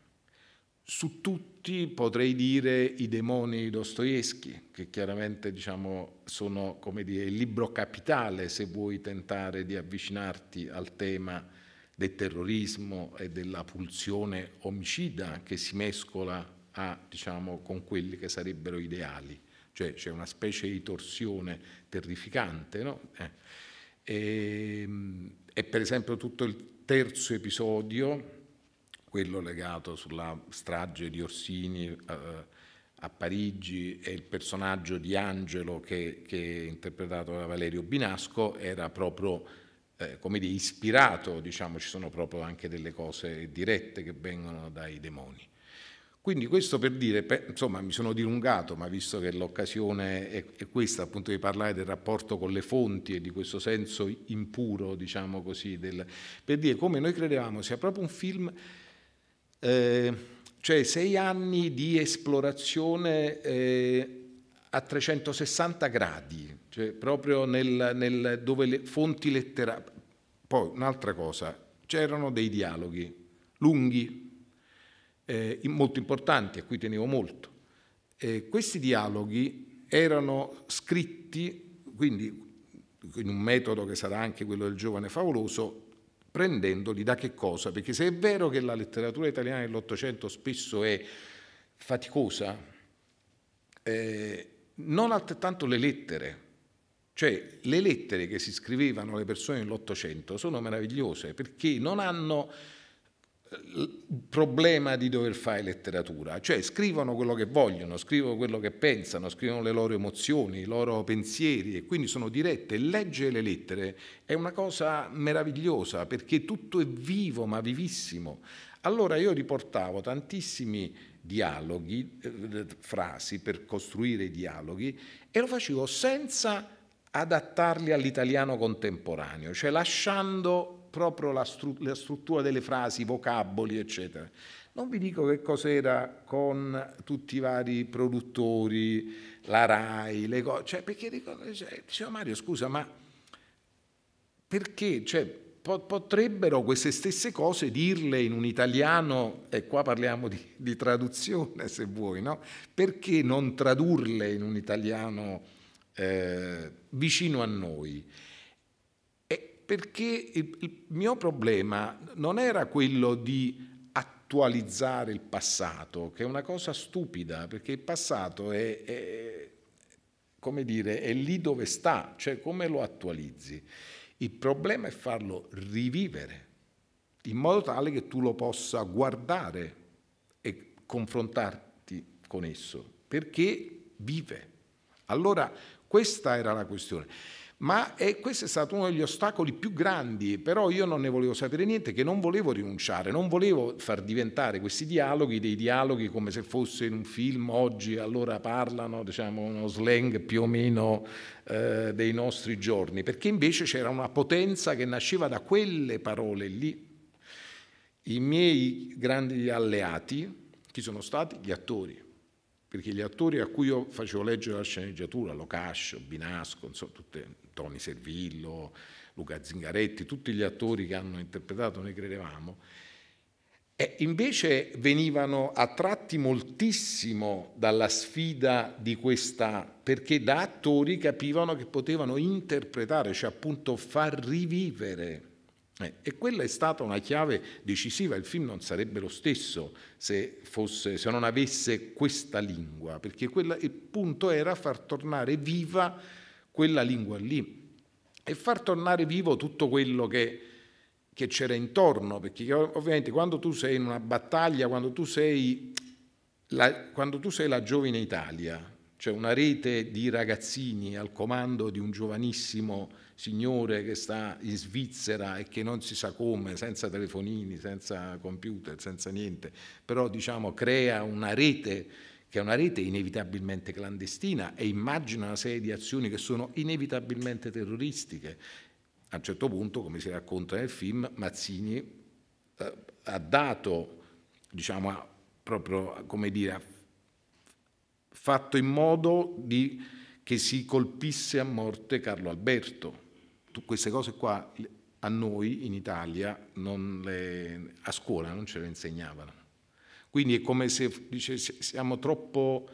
su tutti potrei dire i demoni Dostoevsky, che chiaramente diciamo, sono dire, il libro capitale se vuoi tentare di avvicinarti al tema del terrorismo e della pulsione omicida che si mescola a, diciamo, con quelli che sarebbero ideali, cioè c'è una specie di torsione terrificante. No? Eh. E, ehm, e per esempio tutto il terzo episodio quello legato sulla strage di Orsini eh, a Parigi e il personaggio di Angelo che, che è interpretato da Valerio Binasco era proprio eh, come dire, ispirato, diciamo, ci sono proprio anche delle cose dirette che vengono dai demoni. Quindi questo per dire, per, insomma mi sono dilungato, ma visto che l'occasione è, è, questa appunto di parlare del rapporto con le fonti e di questo senso impuro, diciamo così, del, per dire come noi credevamo sia proprio un film eh, cioè sei anni di esplorazione eh, a 360 gradi, cioè proprio nel, nel dove le fonti letterarie... Poi un'altra cosa, c'erano dei dialoghi lunghi, eh, molto importanti, a cui tenevo molto. questi dialoghi erano scritti, quindi in un metodo che sarà anche quello del giovane favoloso, prendendoli da che cosa? Perché se è vero che la letteratura italiana dell'Ottocento spesso è faticosa, eh, non altrettanto le lettere. Cioè le lettere che si scrivevano alle persone nell'Ottocento sono meravigliose perché non hanno problema di dover fare letteratura, cioè scrivono quello che vogliono, scrivono quello che pensano, scrivono le loro emozioni, i loro pensieri e quindi sono dirette. Leggere le lettere è una cosa meravigliosa perché tutto è vivo ma vivissimo. Allora io riportavo tantissimi dialoghi, eh, frasi per costruire i dialoghi e lo facevo senza adattarli all'italiano contemporaneo, cioè lasciando proprio la, stru la struttura delle frasi, i vocaboli, eccetera. Non vi dico che cos'era con tutti i vari produttori, la RAI, le cose, cioè, perché dico, cioè, diceva Mario, scusa, ma perché, cioè, po potrebbero queste stesse cose dirle in un italiano, e qua parliamo di, di traduzione se vuoi, no? Perché non tradurle in un italiano eh, vicino a noi? perché il, il mio problema non era quello di attualizzare il passato, che è una cosa stupida, perché il passato è, è, come dire, è lì dove sta, cioè come lo attualizzi. Il problema è farlo rivivere, in modo tale che tu lo possa guardare e confrontarti con esso, perché vive. Allora, questa era la questione ma è, questo è stato uno degli ostacoli più grandi, però io non ne volevo sapere niente, che non volevo rinunciare, non volevo far diventare questi dialoghi dei dialoghi come se fosse in un film oggi, allora parlano, diciamo, uno slang più o meno eh, dei nostri giorni, perché invece c'era una potenza che nasceva da quelle parole lì. I miei grandi alleati, chi sono stati? Gli attori, perché gli attori a cui io facevo leggere la sceneggiatura, Locascio, Binasco, insomma, tutte Toni Servillo, Luca Zingaretti, tutti gli attori che hanno interpretato Noi credevamo, e invece venivano attratti moltissimo dalla sfida di questa, perché da attori capivano che potevano interpretare, cioè appunto far rivivere. Eh, e quella è stata una chiave decisiva, il film non sarebbe lo stesso se, fosse, se non avesse questa lingua, perché quella, il punto era far tornare viva quella lingua lì e far tornare vivo tutto quello che, che c'era intorno, perché ovviamente quando tu sei in una battaglia, quando tu sei la, quando tu sei la giovine Italia, cioè una rete di ragazzini al comando di un giovanissimo signore che sta in Svizzera e che non si sa come, senza telefonini, senza computer, senza niente, però diciamo crea una rete che è una rete inevitabilmente clandestina e immagina una serie di azioni che sono inevitabilmente terroristiche. A un certo punto, come si racconta nel film, Mazzini eh, ha dato, diciamo, ha proprio, come dire, ha fatto in modo di, che si colpisse a morte Carlo Alberto. Tu, queste cose qua a noi in Italia, le, a scuola non ce le insegnavano. Quindi è come se dice, siamo troppo...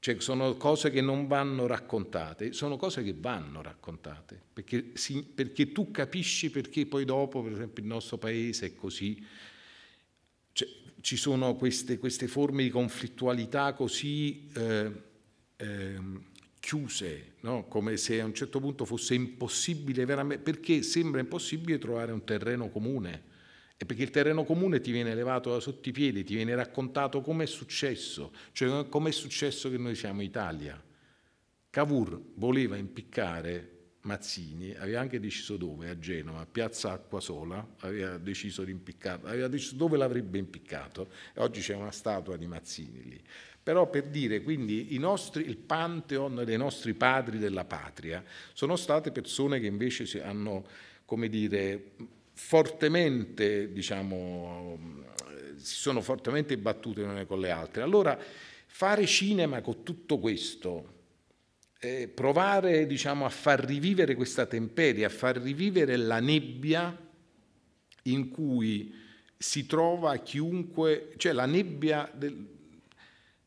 Cioè, sono cose che non vanno raccontate, sono cose che vanno raccontate, perché, si, perché tu capisci perché poi dopo, per esempio, il nostro paese è così, cioè, ci sono queste, queste, forme di conflittualità così eh, eh, chiuse, no? come se a un certo punto fosse impossibile veramente, perché sembra impossibile trovare un terreno comune è perché il terreno comune ti viene levato da sotto i piedi, ti viene raccontato come è successo, cioè come è successo che noi siamo Italia. Cavour voleva impiccare Mazzini, aveva anche deciso dove, a Genova, a Piazza Acquasola, aveva deciso di impiccarlo, aveva deciso dove l'avrebbe impiccato, e oggi c'è una statua di Mazzini lì. Però per dire, quindi nostri, il pantheon dei nostri padri della patria sono state persone che invece hanno, come dire, fortemente, diciamo, si sono fortemente battute l'una con le altre. Allora, fare cinema con tutto questo, eh, provare diciamo, a far rivivere questa temperia, a far rivivere la nebbia in cui si trova chiunque, cioè la nebbia del...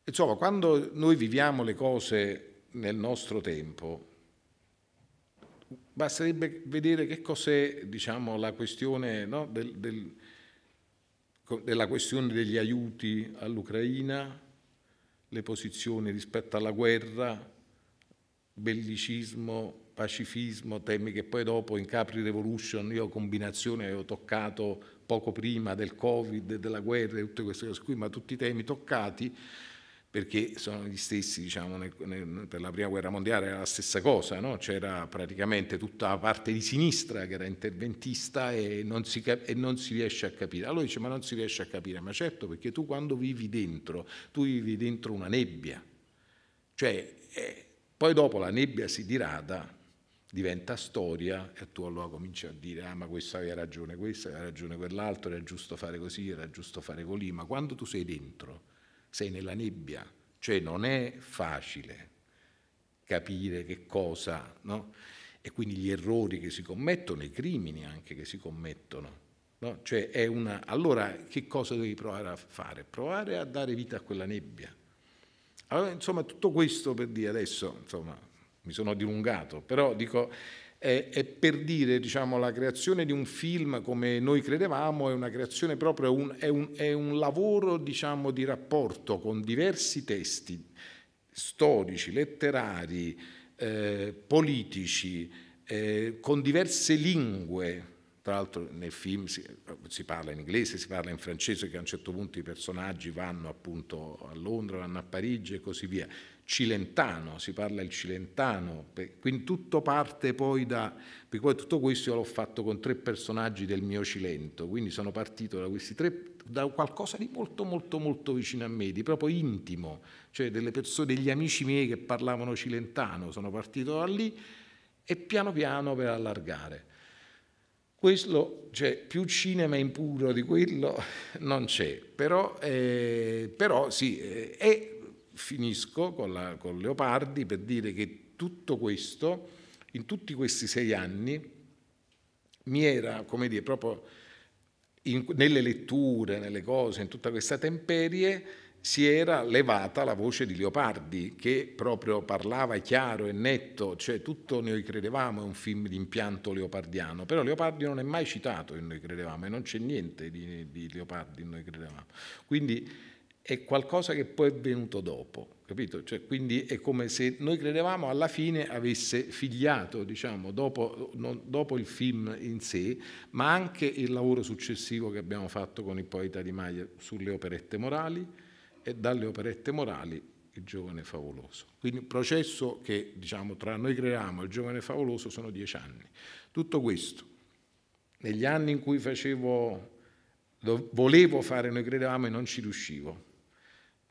Insomma, quando noi viviamo le cose nel nostro tempo, basterebbe vedere che cos'è diciamo, la questione no, del, del, della questione degli aiuti all'Ucraina, le posizioni rispetto alla guerra, bellicismo, pacifismo, temi che poi dopo in Capri Revolution io combinazione ho toccato poco prima del Covid, della guerra e tutte queste cose qui, ma tutti i temi toccati perché sono gli stessi, diciamo, nel, nel, per la prima guerra mondiale era la stessa cosa, no? c'era praticamente tutta la parte di sinistra che era interventista e non, si, e non, si, riesce a capire. Allora dice ma non si riesce a capire, ma certo perché tu quando vivi dentro, tu vivi dentro una nebbia, cioè eh, poi dopo la nebbia si dirada, diventa storia e tu allora cominci a dire ah ma questo aveva ragione, questo aveva ragione quell'altro, era giusto fare così, era giusto fare colì, ma quando tu sei dentro sei nella nebbia, cioè non è facile capire che cosa, no? E quindi gli errori che si commettono, i crimini anche che si commettono. No? Cioè è una... Allora che cosa devi provare a fare? Provare a dare vita a quella nebbia. Allora, insomma, tutto questo per dire adesso, insomma, mi sono dilungato, però dico è, è per dire diciamo, la creazione di un film come noi credevamo è una creazione proprio, un, è un, è un lavoro diciamo, di rapporto con diversi testi storici, letterari, eh, politici, eh, con diverse lingue. Tra l'altro nel film si, si, parla in inglese, si parla in francese, che a un certo punto i personaggi vanno appunto a Londra, vanno a Parigi e così via cilentano, si parla il cilentano, quindi tutto parte poi da, poi tutto questo io l'ho fatto con tre personaggi del mio Cilento, quindi sono partito da questi tre, da qualcosa di molto molto molto vicino a me, di proprio intimo, cioè persone, degli amici miei che parlavano cilentano, sono partito da lì e piano piano per allargare. Questo, cioè, più cinema impuro di quello non c'è, però, eh, però sì, eh, è finisco con, la, con Leopardi per dire che tutto questo, in tutti questi sei anni, mi era, come dire, proprio in, nelle letture, nelle cose, in tutta questa temperie, si era levata la voce di Leopardi, che proprio parlava chiaro e netto, cioè tutto noi credevamo è un film di impianto leopardiano, però Leopardi non è mai citato in noi credevamo e non c'è niente di, di Leopardi in noi credevamo. Quindi è qualcosa che poi è venuto dopo, capito? Cioè, quindi è come se noi credevamo alla fine avesse figliato, diciamo, dopo, non, dopo, il film in sé, ma anche il lavoro successivo che abbiamo fatto con il poeta Di Maia sulle operette morali e dalle operette morali il giovane favoloso. Quindi il processo che diciamo, tra noi creiamo e il giovane favoloso sono dieci anni. Tutto questo, negli anni in cui facevo, volevo fare, noi credevamo e non ci riuscivo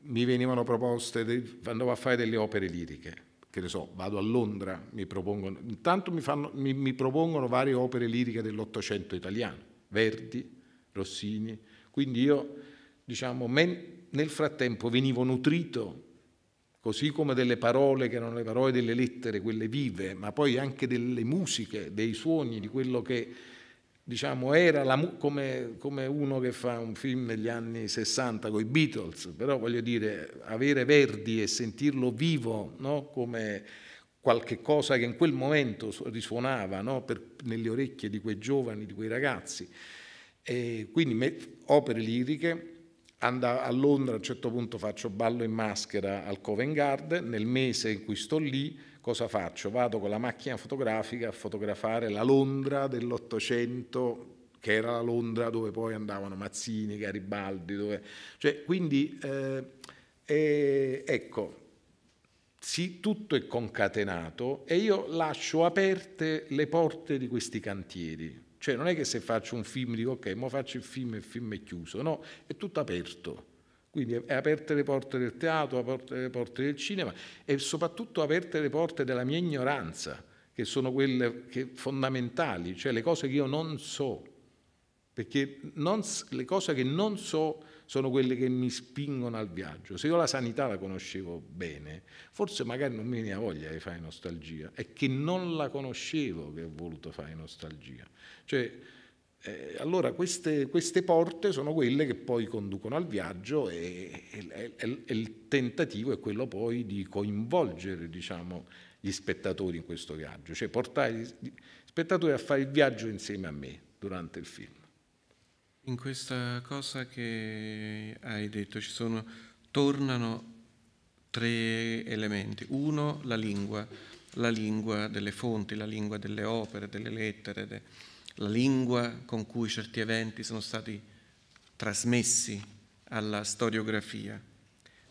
mi venivano proposte, andavo a fare delle opere liriche, che ne so, vado a Londra, mi propongono, intanto mi, fanno, mi, mi propongono varie opere liriche dell'Ottocento italiano, Verdi, Rossini, quindi io, diciamo, men, nel frattempo venivo nutrito, così come delle parole che erano le parole delle lettere, quelle vive, ma poi anche delle musiche, dei suoni, di quello che diciamo, era la, come, come, uno che fa un film negli anni 60 con i Beatles, però voglio dire, avere Verdi e sentirlo vivo no? come qualche cosa che in quel momento risuonava no? per, nelle orecchie di quei giovani, di quei ragazzi. E quindi me, opere liriche, Andavo a Londra a un certo punto faccio ballo in maschera al Covent Garden, nel mese in cui sto lì cosa faccio? Vado con la macchina fotografica a fotografare la Londra dell'Ottocento, che era la Londra dove poi andavano Mazzini, Garibaldi, dove... cioè, quindi eh, eh, ecco, sì, tutto è concatenato e io lascio aperte le porte di questi cantieri. Cioè non è che se faccio un film dico ok, ma faccio il film e il film è chiuso, no, è tutto aperto. Quindi aperte le porte del teatro, aperte le porte del cinema e soprattutto aperte le porte della mia ignoranza, che sono quelle che, fondamentali, cioè le cose che io non so, perché non, le cose che non so sono quelle che mi spingono al viaggio. Se io la sanità la conoscevo bene, forse magari non mi veniva voglia di fare nostalgia, è che non la conoscevo che ho voluto fare nostalgia. Cioè, eh, allora queste, queste, porte sono quelle che poi conducono al viaggio e, e, e, e il tentativo è quello poi di coinvolgere diciamo, gli spettatori in questo viaggio, cioè portare gli spettatori a fare il viaggio insieme a me durante il film. In questa cosa che hai detto ci sono, tornano tre elementi. Uno, la lingua, la lingua delle fonti, la lingua delle opere, delle lettere. De la lingua con cui certi eventi sono stati trasmessi alla storiografia.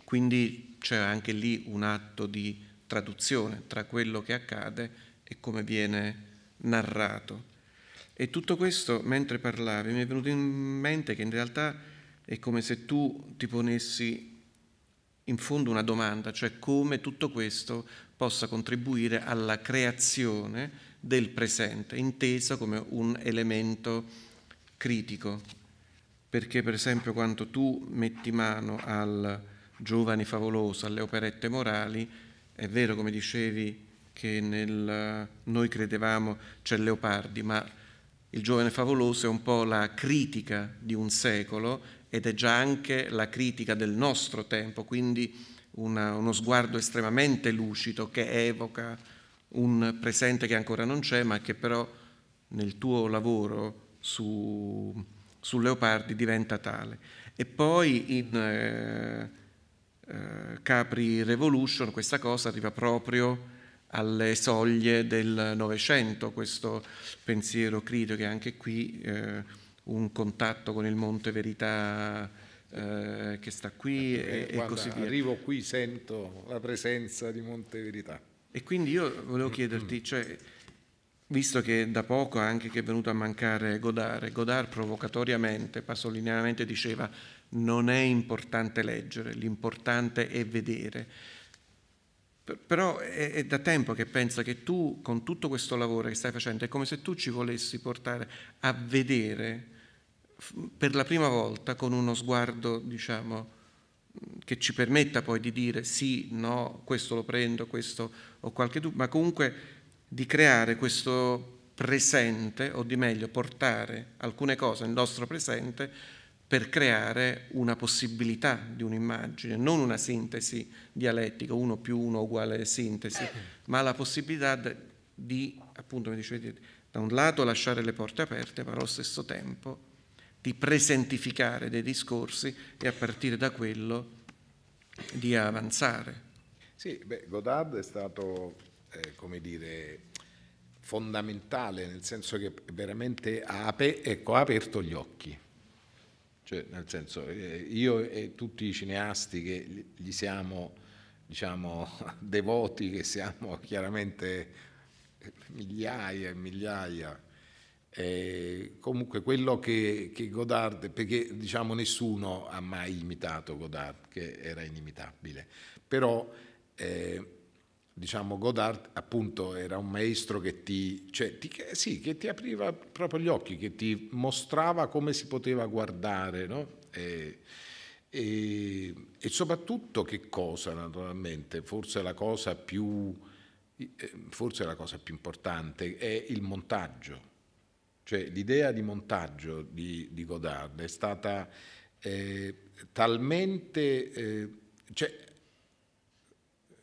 Quindi c'è anche lì un atto di traduzione tra quello che accade e come viene narrato. E tutto questo, mentre parlavi, mi è venuto in mente che in realtà è come se tu ti ponessi in fondo una domanda, cioè come tutto questo possa contribuire alla creazione del presente, inteso come un elemento critico, perché per esempio quando tu metti mano al giovane favoloso, alle operette morali, è vero come dicevi che nel, noi credevamo c'è Leopardi, ma il giovane favoloso è un po' la critica di un secolo ed è già anche la critica del nostro tempo, quindi una, uno sguardo estremamente lucido che evoca un presente che ancora non c'è, ma che però nel tuo lavoro su, su Leopardi diventa tale. E poi in eh, eh, Capri Revolution questa cosa arriva proprio alle soglie del Novecento, questo pensiero critico che anche qui eh, un contatto con il Monte Verità eh, che sta qui Perché, ecco, e, eh, guarda, così via. Arrivo qui, sento la presenza di Monte Verità. E quindi io volevo mm, chiederti, mm. cioè, visto che da poco anche che è venuto a mancare Godard, Godard provocatoriamente, pasolinianamente diceva non è importante leggere, l'importante è vedere. Però è, è, da tempo che pensa che tu, con tutto questo lavoro che stai facendo, è come se tu ci volessi portare a vedere per la prima volta con uno sguardo, diciamo, che ci permetta poi di dire sì, no, questo lo prendo, questo ho qualche dubbio, ma comunque di creare questo presente, o di meglio portare alcune cose nel nostro presente per creare una possibilità di un'immagine, non una sintesi dialettica, uno più uno uguale sintesi, ma la possibilità di, appunto, come dicevi, da un lato lasciare le porte aperte, ma allo stesso tempo di presentificare dei discorsi e a partire da quello di avanzare. Sì, beh, Godard è stato, eh, come dire, fondamentale, nel senso che veramente ha, ecco, ha aperto gli occhi. Cioè, nel senso, eh, io e tutti i cineasti che gli siamo, diciamo, devoti, che siamo chiaramente migliaia e migliaia, eh, comunque quello che, che, Godard, perché diciamo nessuno ha mai imitato Godard, che era inimitabile, però eh, diciamo Godard appunto era un maestro che ti, cioè, ti, sì, che ti apriva proprio gli occhi, che ti mostrava come si poteva guardare, no? e, e, e soprattutto che cosa naturalmente, forse la cosa più, eh, forse la cosa più importante è il montaggio, cioè, l'idea di montaggio di, di, Godard è stata eh, talmente... Eh, cioè,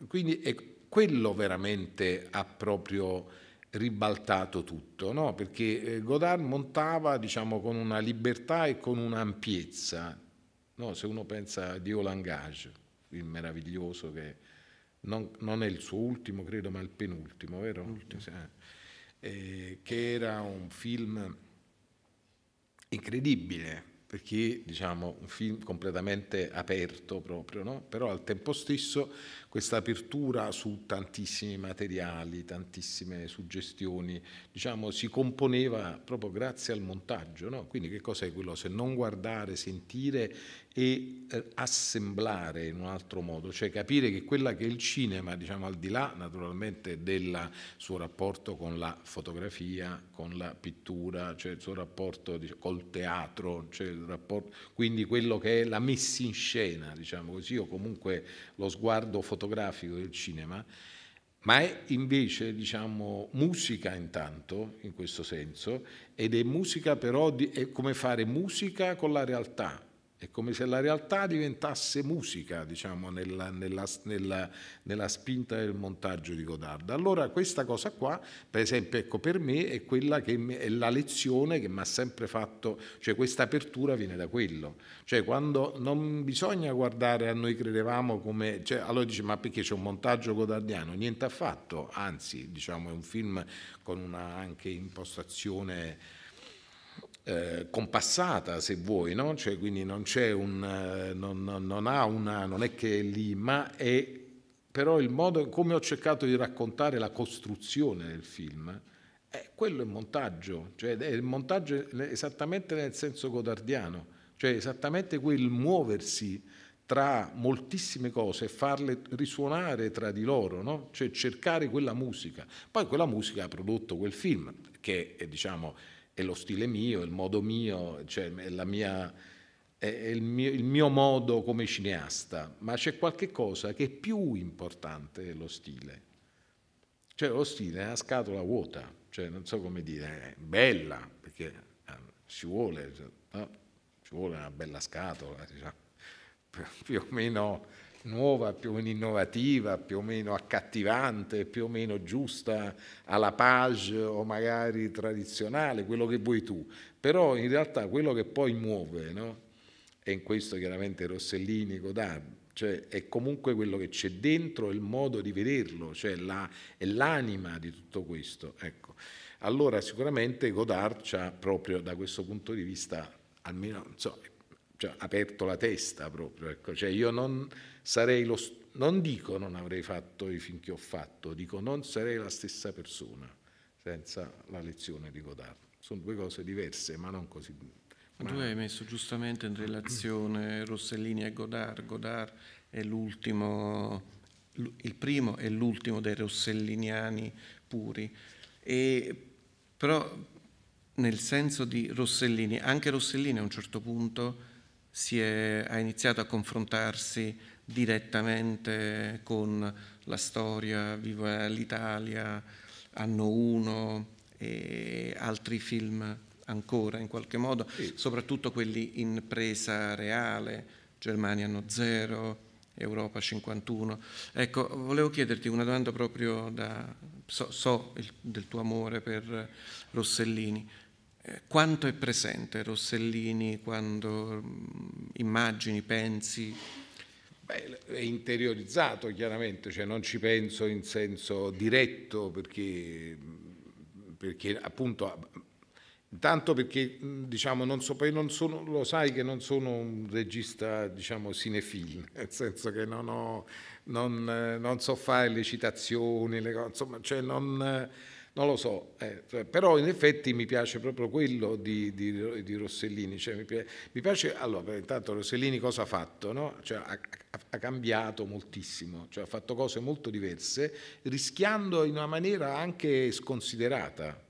quindi è, quello veramente ha proprio ribaltato tutto, no? perché eh, Godard montava diciamo, con una libertà e con un'ampiezza. No? Se uno pensa a Dio Langage, il meraviglioso che non, non, è il suo ultimo, credo, ma il penultimo, vero? Ultimo. Eh eh, che era un film incredibile, perché diciamo un film completamente aperto proprio, no? però al tempo stesso questa apertura su tantissimi materiali, tantissime suggestioni, diciamo, si componeva proprio grazie al montaggio, no? quindi che cos'è quello se non guardare, sentire e eh, assemblare in un altro modo, cioè capire che quella che è il cinema, diciamo al di là naturalmente del suo rapporto con la fotografia, con la pittura, cioè il suo rapporto diciamo, col teatro, cioè rapporto, quindi quello che è la messa in scena, diciamo così, o comunque lo sguardo fotografico del cinema, ma è invece diciamo, musica intanto in questo senso ed è musica però di, è come fare musica con la realtà è come se la realtà diventasse musica, diciamo, nella, nella, nella, nella spinta del montaggio di Godard. Allora questa cosa qua, per esempio, ecco, per me è quella che è la lezione che mi ha sempre fatto, cioè questa apertura viene da quello. Cioè quando non bisogna guardare a noi credevamo come, cioè, allora dice, ma perché c'è un montaggio godardiano? Niente affatto, anzi, diciamo, è un film con una anche impostazione eh, compassata, se vuoi, no? cioè, quindi non, c'è un, eh, non, non, ha una, non è che è lì, ma è però il modo come ho cercato di raccontare la costruzione del film, eh, quello è il montaggio, cioè è il montaggio esattamente nel senso godardiano, cioè esattamente quel muoversi tra moltissime cose e farle risuonare tra di loro, no? cioè cercare quella musica. Poi quella musica ha prodotto quel film, che è, diciamo, è lo stile mio, è il modo mio, cioè è, mia, è, il mio, il mio modo come cineasta, ma c'è qualche cosa che è più importante dello stile. Cioè lo stile è una scatola vuota, cioè non so come dire, è bella, perché eh, ci vuole, cioè, no? ci vuole una bella scatola, diciamo. più o meno nuova, più o meno innovativa, più o meno accattivante, più o meno giusta alla page o magari tradizionale, quello che vuoi tu, però in realtà quello che poi muove, no? e in questo chiaramente Rossellini, Godard, cioè è comunque quello che c'è dentro, il modo di vederlo, cioè la, è l'anima di tutto questo. Ecco. Allora sicuramente Godard ci ha proprio da questo punto di vista, almeno non so, cioè, aperto la testa proprio, ecco. cioè, io non, sarei lo, non dico non avrei fatto i film che ho fatto, dico non sarei la stessa persona senza la lezione di Godard. Sono due cose diverse, ma non così. Ma... Tu hai messo giustamente in relazione Rossellini e Godard. Godard è l'ultimo, il primo e l'ultimo dei rosselliniani puri. E, però nel senso di Rossellini, anche Rossellini a un certo punto è, ha iniziato a confrontarsi direttamente con la storia Viva l'Italia, Anno 1 e altri film ancora in qualche modo, sì. soprattutto quelli in presa reale, Germania anno 0, Europa 51. Ecco, volevo chiederti una domanda proprio da... so, so il, del tuo amore per Rossellini. Eh, quanto è presente Rossellini quando mm, immagini, pensi Beh, è interiorizzato chiaramente, cioè non ci penso in senso diretto perché, perché appunto Intanto perché diciamo, non so, poi non sono, lo sai che non sono un regista diciamo, cinefil, nel senso che non, ho, non, non so fare le citazioni, le, cose, insomma, cioè non, non lo so, eh, cioè, però in effetti mi piace proprio quello di, di, di Rossellini, cioè mi, piace, mi, piace, allora intanto Rossellini cosa ha fatto? No? Cioè, ha, ha, cambiato moltissimo, cioè, ha fatto cose molto diverse, rischiando in una maniera anche sconsiderata,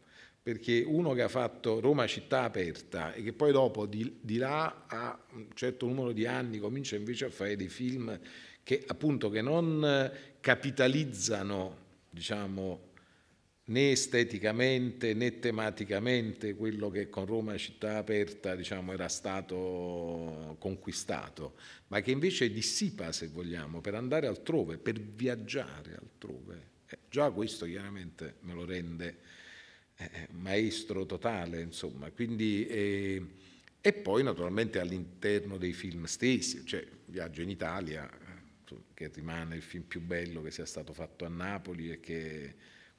perché uno che ha fatto Roma città aperta e che poi dopo di, di là a un certo numero di anni comincia invece a fare dei film che appunto che non capitalizzano, diciamo, né esteticamente né tematicamente quello che con Roma città aperta diciamo, era stato conquistato, ma che invece dissipa, se vogliamo, per andare altrove, per viaggiare altrove. Eh, già questo chiaramente me lo rende eh, maestro totale, insomma. Quindi, eh, e poi naturalmente all'interno dei film stessi, cioè Viaggio in Italia, eh, che rimane il film più bello che sia stato fatto a Napoli e che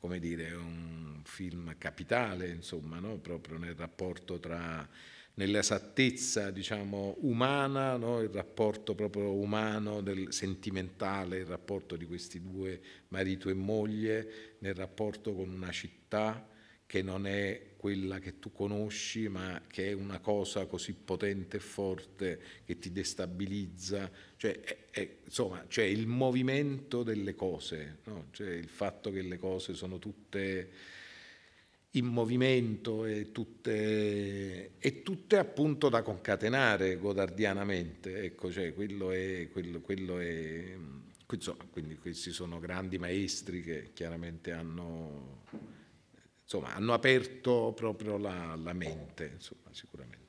come dire, un film capitale, insomma, no? proprio nel rapporto tra, nell'esattezza diciamo, umana, no? il rapporto proprio umano, del, sentimentale, il rapporto di questi due marito e moglie, nel rapporto con una città, che non è quella che tu conosci, ma che è una cosa così potente e forte che ti destabilizza, cioè, è, è, insomma, cioè il movimento delle cose, no? cioè, il fatto che le cose sono tutte in movimento e tutte, e tutte appunto da concatenare godardianamente, ecco, cioè, quello è... Quello, quello è insomma, quindi questi sono grandi maestri che chiaramente hanno insomma, hanno aperto proprio la, la mente, insomma, sicuramente.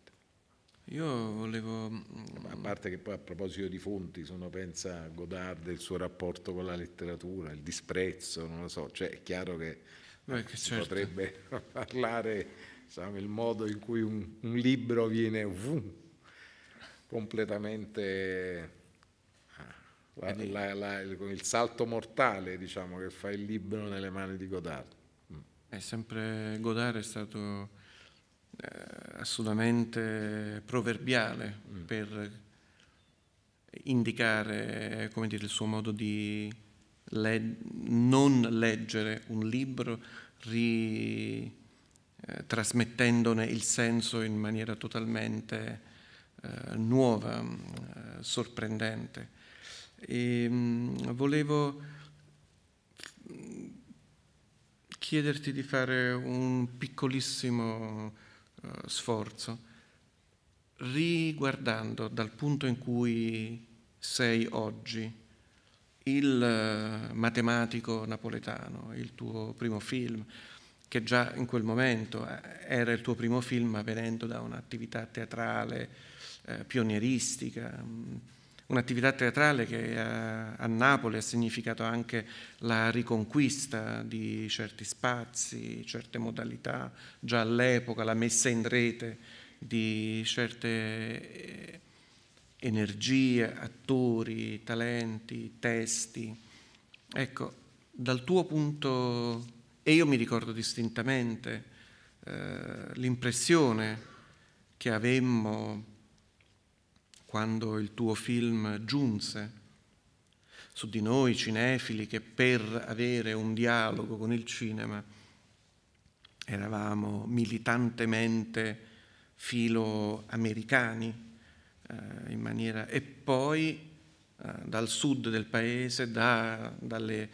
Io volevo... A parte che poi a proposito di fonti, sono, pensa a Godard, e il suo rapporto con la letteratura, il disprezzo, non lo so, cioè è chiaro che, Beh, che certo. potrebbe parlare diciamo, il modo in cui un, un libro viene uh, completamente... Ah, eh, la, la, la, il salto mortale diciamo, che fa il libro nelle mani di Godard è sempre Godard è stato eh, assolutamente proverbiale mm. per indicare dire, il suo modo di le- non leggere un libro ri- eh, trasmettendone il senso in maniera totalmente eh, nuova, mm, eh, sorprendente. E, ehm, mh, volevo chiederti di fare un piccolissimo uh, sforzo, riguardando dal punto in cui sei oggi il eh, matematico napoletano, il tuo primo film, che già in quel momento eh, era il tuo primo film, ma venendo da un'attività teatrale eh, pionieristica. Mh, mm, un'attività teatrale che eh, a, Napoli ha significato anche la riconquista di certi spazi, certe modalità, già all'epoca la messa in rete di certe eh, energie, attori, talenti, testi. Ecco, dal tuo punto, e io mi ricordo distintamente eh, l'impressione che avemmo quando il tuo film giunse su di noi cinefili che per avere un dialogo con il cinema eravamo militantemente filo-americani eh, in maniera... e poi eh, dal sud del paese, da, dalle eh,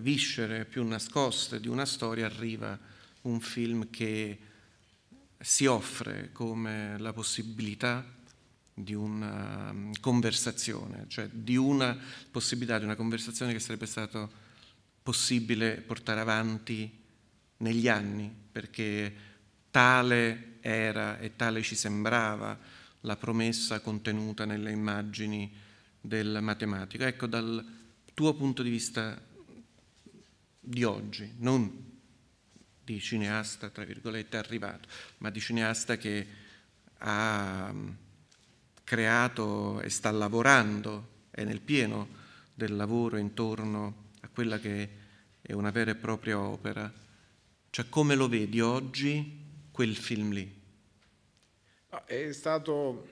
viscere più nascoste di una storia arriva un film che si offre come la possibilità di una ehm, conversazione, cioè di una possibilità di una conversazione che sarebbe stato possibile portare avanti negli anni, perché tale era e tale ci sembrava la promessa contenuta nelle immagini del matematico. Ecco, dal tuo punto di vista di oggi, non di cineasta, tra virgolette, arrivato, ma di cineasta che ha creato e sta lavorando, è nel pieno del lavoro intorno a quella che è una vera e propria opera. Cioè come lo vedi oggi quel film lì? Ah, è stato...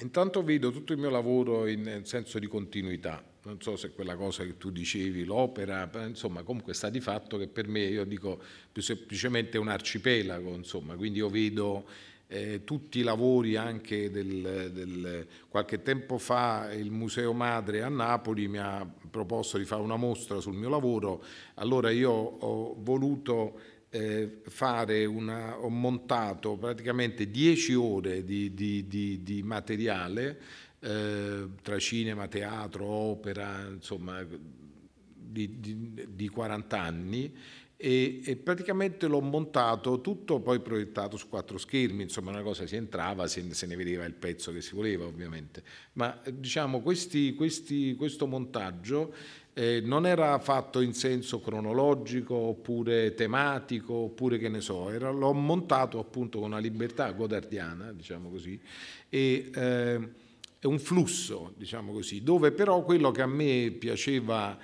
Intanto vedo tutto il mio lavoro in senso di continuità. Non so se quella cosa che tu dicevi, l'opera, insomma, comunque sta di fatto che per me, io dico più semplicemente un arcipelago, insomma, quindi io vedo eh, tutti i lavori anche del, del, qualche tempo fa il Museo Madre a Napoli mi ha proposto di fare una mostra sul mio lavoro, allora io ho voluto eh, fare una, ho montato praticamente 10 ore di, di, di, di materiale eh, tra cinema, teatro, opera, insomma di, 40 anni e, e, praticamente l'ho montato tutto poi proiettato su quattro schermi, insomma una cosa si entrava, se, se ne vedeva il pezzo che si voleva ovviamente, ma eh, diciamo questi, questi, questo montaggio eh, non era fatto in senso cronologico oppure tematico oppure che ne so, era, l'ho montato appunto con una libertà godardiana, diciamo così, e... Eh, è un flusso, diciamo così, dove però quello che a me piaceva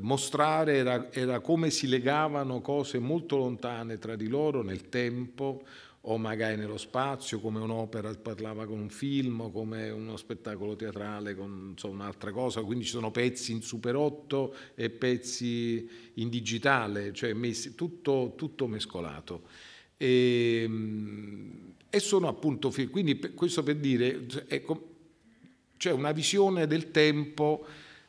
mostrare era, era, come si legavano cose molto lontane tra di loro nel tempo o magari nello spazio, come un'opera parlava con un film, come uno spettacolo teatrale con un'altra cosa, quindi ci sono pezzi in Super 8 e pezzi in digitale, cioè messi, tutto, tutto mescolato. E, ehm, e, sono appunto, quindi questo per dire, cioè, ecco, c'è cioè una visione del tempo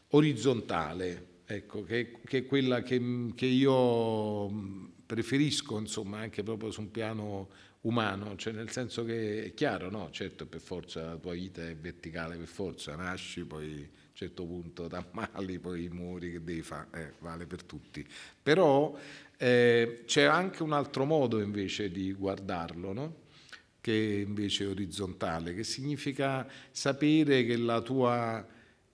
orizzontale, ecco, che, che, è quella che, che, io mm, preferisco, insomma, anche proprio su un piano umano, cioè nel senso che è chiaro, no? Certo, per forza la tua vita è verticale, per forza nasci, poi a un certo punto ti mali, poi muori, che devi fare? Eh, vale per tutti. Però eh, c'è anche un altro modo invece di guardarlo, no? che invece è orizzontale, che significa sapere che la tua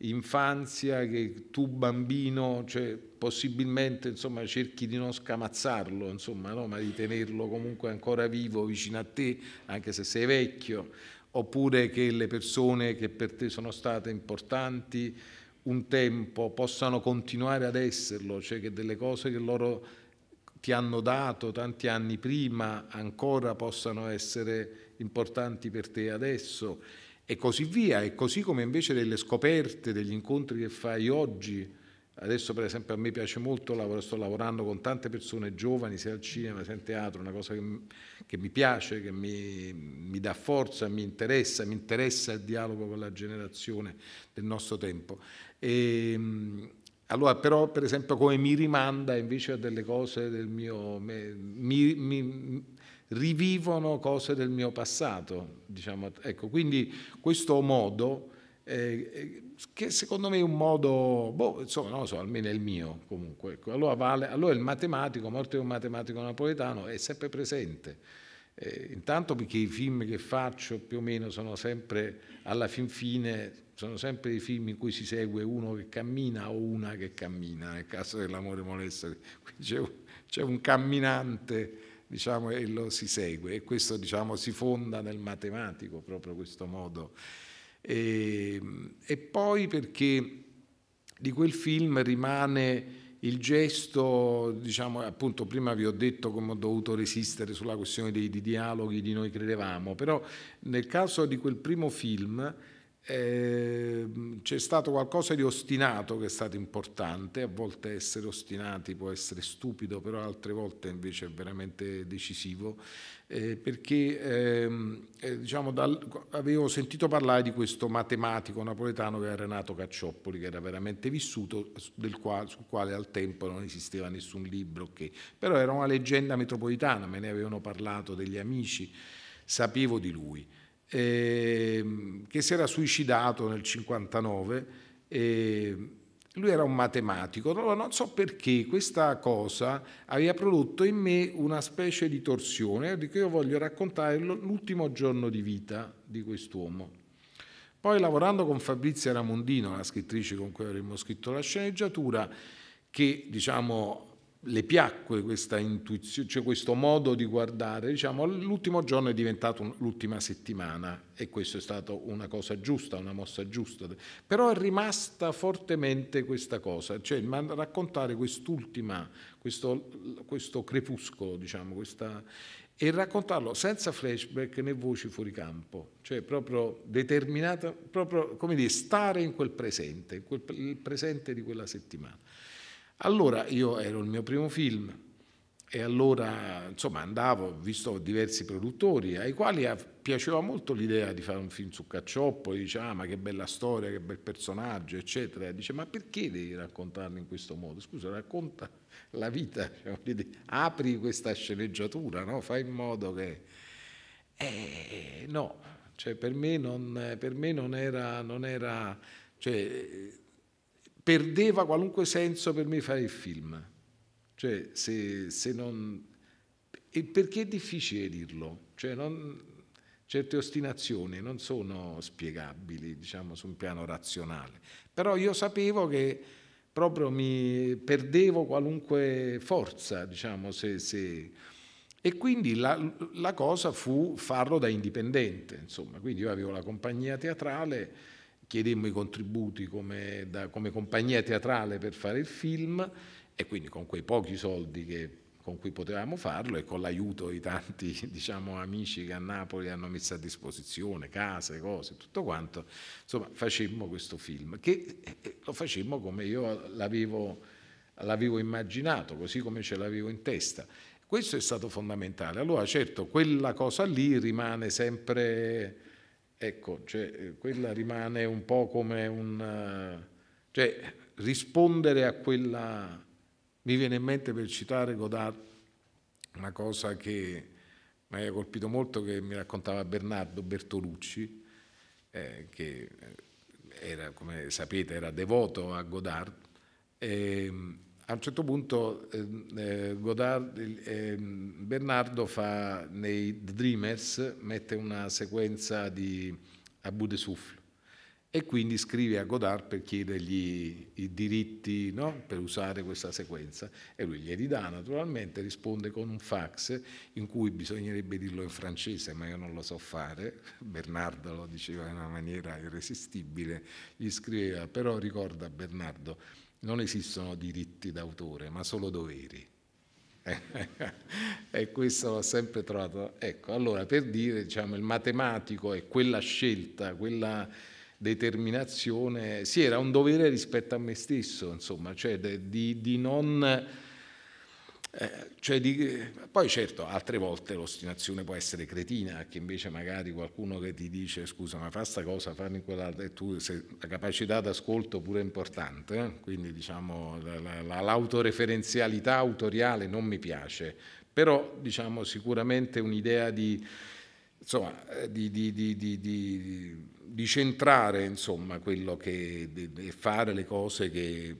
infanzia, che tu bambino, cioè, possibilmente insomma, cerchi di non scamazzarlo, insomma, no? ma di tenerlo comunque ancora vivo vicino a te, anche se sei vecchio, oppure che le persone che per te sono state importanti un tempo possano continuare ad esserlo, cioè che delle cose che loro ti hanno dato tanti anni prima ancora possano essere importanti per te adesso e così via, e così come invece delle scoperte, degli incontri che fai oggi. Adesso per esempio a me piace molto, lavoro, sto lavorando con tante persone giovani, sia al cinema, sia in teatro, una cosa che, che mi piace, che mi, mi, dà forza, mi interessa, mi interessa il dialogo con la generazione del nostro tempo. E, ehm, allora però per esempio come mi rimanda invece a delle cose del mio... Mi, mi, rivivono cose del mio passato. Diciamo. Ecco, quindi questo modo, eh, eh, che secondo me è un modo, boh, insomma, non lo so, almeno è il mio comunque. Ecco, allora, vale, allora il matematico, morto di un matematico napoletano, è sempre presente. Eh, intanto perché i film che faccio più o meno sono sempre, alla fin fine, sono sempre dei film in cui si segue uno che cammina o una che cammina, nel caso dell'amore molesto, c'è un, un camminante diciamo, e lo si segue. E questo diciamo, si fonda nel matematico, proprio questo modo. E, ehm, e poi perché di quel film rimane il gesto, diciamo, appunto, prima vi ho detto come ho dovuto resistere sulla questione dei, dei dialoghi di noi credevamo, però nel caso di quel primo film eh, c'è stato qualcosa di ostinato che è stato importante, a volte essere ostinati può essere stupido, però altre volte invece è veramente decisivo, eh, perché ehm, eh, diciamo, dal, avevo sentito parlare di questo matematico napoletano che era Renato Caccioppoli, che era veramente vissuto, quale, sul quale al tempo non esisteva nessun libro, okay. però era una leggenda metropolitana, me ne avevano parlato degli amici, sapevo di lui eh, che si era suicidato nel 59. Eh, lui era un matematico, allora non so perché questa cosa aveva prodotto in me una specie di torsione, di cui io voglio raccontare l'ultimo giorno di vita di quest'uomo. Poi lavorando con Fabrizia Ramondino, la scrittrice con cui avremmo scritto la sceneggiatura, che diciamo le piacque questa intuizione, cioè questo modo di guardare, diciamo, l'ultimo giorno è diventato l'ultima settimana e questo è stato una cosa giusta, una mossa giusta, però è rimasta fortemente questa cosa, cioè raccontare quest'ultima, questo, questo crepuscolo, diciamo, questa, e raccontarlo senza flashback né voci fuori campo, cioè proprio determinata, proprio come dire, stare in quel presente, in quel, il presente di quella settimana. Allora io ero il mio primo film e allora insomma andavo, ho visto diversi produttori ai quali piaceva molto l'idea di fare un film su Caccioppo, e dice ah ma che bella storia, che bel personaggio eccetera, e dice ma perché devi raccontarlo in questo modo? Scusa racconta la vita, cioè, apri questa sceneggiatura, no? fai in modo che... Eh, no, cioè per me non, per me non era... Non era cioè, perdeva qualunque senso per me fare il film. Cioè, se, se non... E perché è difficile dirlo? Cioè, non... Certe ostinazioni non sono spiegabili, diciamo, su un piano razionale. Però io sapevo che proprio mi perdevo qualunque forza, diciamo, se, se... E quindi la, la cosa fu farlo da indipendente, insomma. Quindi io avevo la compagnia teatrale chiedemmo i contributi come, da, come compagnia teatrale per fare il film e quindi con quei pochi soldi che con cui potevamo farlo e con l'aiuto di tanti diciamo, amici che a Napoli hanno messo a disposizione case, cose, tutto quanto, insomma facemmo questo film, che eh, eh, lo facemmo come io l'avevo, l'avevo immaginato, così come ce l'avevo in testa. Questo è stato fondamentale. Allora certo quella cosa lì rimane sempre Ecco, cioè, eh, quella rimane un po' come un... Eh, cioè, rispondere a quella... Mi viene in mente per citare Godard una cosa che mi ha colpito molto, che mi raccontava Bernardo Bertolucci, eh, che eh, era, come sapete, era devoto a Godard. E, ehm, a un certo punto ehm, eh, Godard, eh, Bernardo fa nei The Dreamers, mette una sequenza di Abu de Souffle e quindi scrive a Godard per chiedergli i diritti no? per usare questa sequenza e lui glieli dà naturalmente, risponde con un fax in cui bisognerebbe dirlo in francese ma io non lo so fare, Bernardo lo diceva in una maniera irresistibile, gli scriveva però ricorda Bernardo non esistono diritti d'autore, ma solo doveri. e questo l'ho sempre trovato. Ecco, allora per dire, diciamo, il matematico e quella scelta, quella determinazione, sì, era un dovere rispetto a me stesso, insomma, cioè di, di non eh, cioè di, poi certo, altre volte l'ostinazione può essere cretina, che invece magari qualcuno che ti dice scusa ma fa sta cosa, fanno in quell'altra, e tu se, la capacità d'ascolto pure è importante, eh? quindi diciamo la, la, l'autoreferenzialità autoriale non mi piace, però diciamo sicuramente un'idea di, insomma, eh, di, di centrare insomma, quello che, e fare le cose che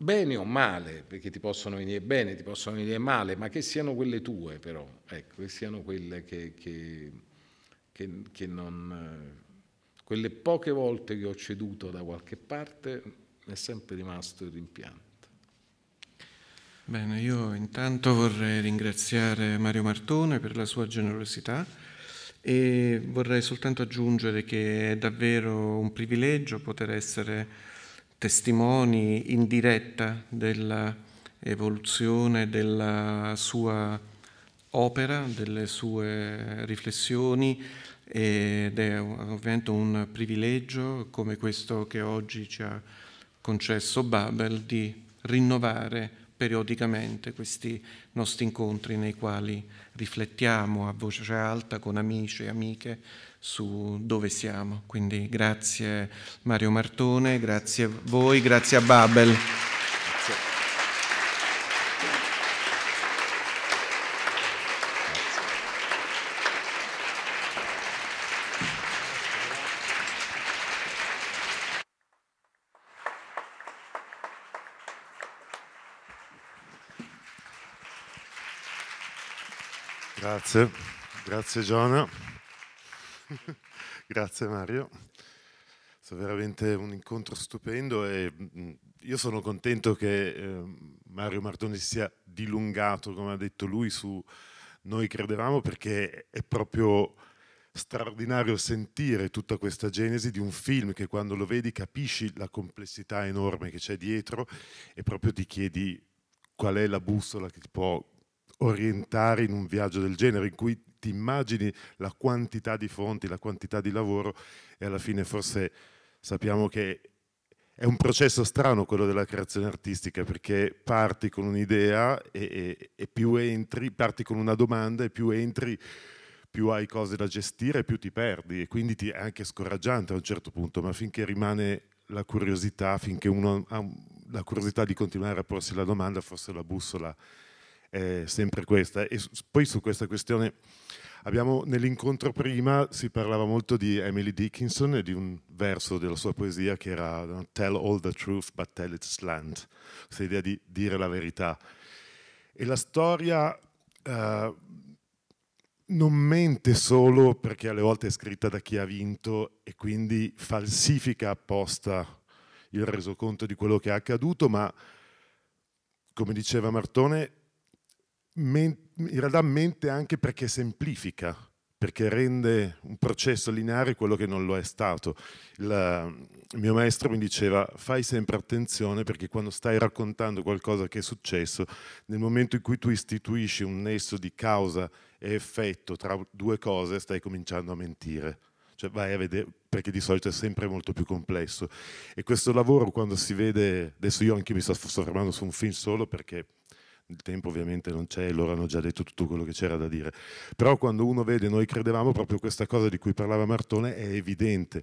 bene o male, perché ti possono venire bene, ti possono venire male, ma che siano quelle tue però, ecco, che siano quelle che, che, che, che non... Eh, quelle poche volte che ho ceduto da qualche parte mi è sempre rimasto il rimpianto. Bene, io intanto vorrei ringraziare Mario Martone per la sua generosità e vorrei soltanto aggiungere che è davvero un privilegio poter essere testimoni in diretta dell'evoluzione della sua opera, delle sue riflessioni ed è ovviamente un privilegio come questo che oggi ci ha concesso Babel di rinnovare periodicamente questi nostri incontri nei quali riflettiamo a voce alta con amici e amiche su dove siamo. Quindi grazie Mario Martone, grazie a voi, grazie a Babel. Grazie, grazie Giona, grazie Mario. È stato veramente un incontro stupendo e mm, io sono contento che ehm, Mario Martoni sia dilungato, come ha detto lui, su noi credevamo perché è proprio straordinario sentire tutta questa genesi di un film che quando lo vedi capisci la complessità enorme che c'è dietro e proprio ti chiedi qual è la bussola che ti può orientare in un viaggio del genere in cui ti immagini la quantità di fonti, la quantità di lavoro e alla fine forse sappiamo che è un processo strano quello della creazione artistica perché parti con un'idea e, e, e, più entri, parti con una domanda e più entri più hai cose da gestire più ti perdi e quindi ti è anche scoraggiante a un certo punto ma finché rimane la curiosità, finché uno ha la curiosità di continuare a porsi la domanda forse la bussola è sempre questa. E poi su questa questione abbiamo nell'incontro prima si parlava molto di Emily Dickinson e di un verso della sua poesia che era Tell all the truth but tell it slant, questa idea di dire la verità. E la storia eh, non mente solo perché alle volte è scritta da chi ha vinto e quindi falsifica apposta il resoconto di quello che è accaduto, ma come diceva Martone, in realtà mente anche perché semplifica, perché rende un processo lineare quello che non lo è stato. Il, ehm, mio maestro mi diceva fai sempre attenzione perché quando stai raccontando qualcosa che è successo, nel momento in cui tu istituisci un nesso di causa e effetto tra due cose, stai cominciando a mentire. Cioè vai a vedere, perché di solito è sempre molto più complesso. E questo lavoro quando si vede, adesso io anche mi sto soffermando su un film solo perché il tempo ovviamente non c'è, loro hanno già detto tutto quello che c'era da dire, però quando uno vede, noi credevamo proprio questa cosa di cui parlava Martone, è evidente,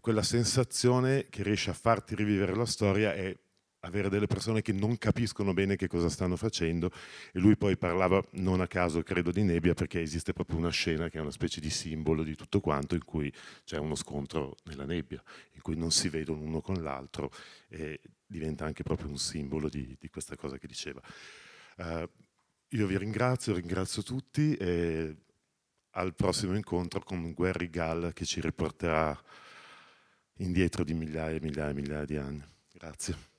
quella sensazione che riesce a farti rivivere la storia è avere delle persone che non capiscono bene che cosa stanno facendo e lui poi parlava non a caso credo di nebbia perché esiste proprio una scena che è una specie di simbolo di tutto quanto in cui c'è uno scontro nella nebbia in cui non si vedono uno con l'altro e diventa anche proprio un simbolo di, di questa cosa che diceva. Eh, io vi ringrazio, ringrazio tutti e al prossimo incontro con Gary Gall che ci riporterà indietro di migliaia e migliaia e migliaia di anni. Grazie.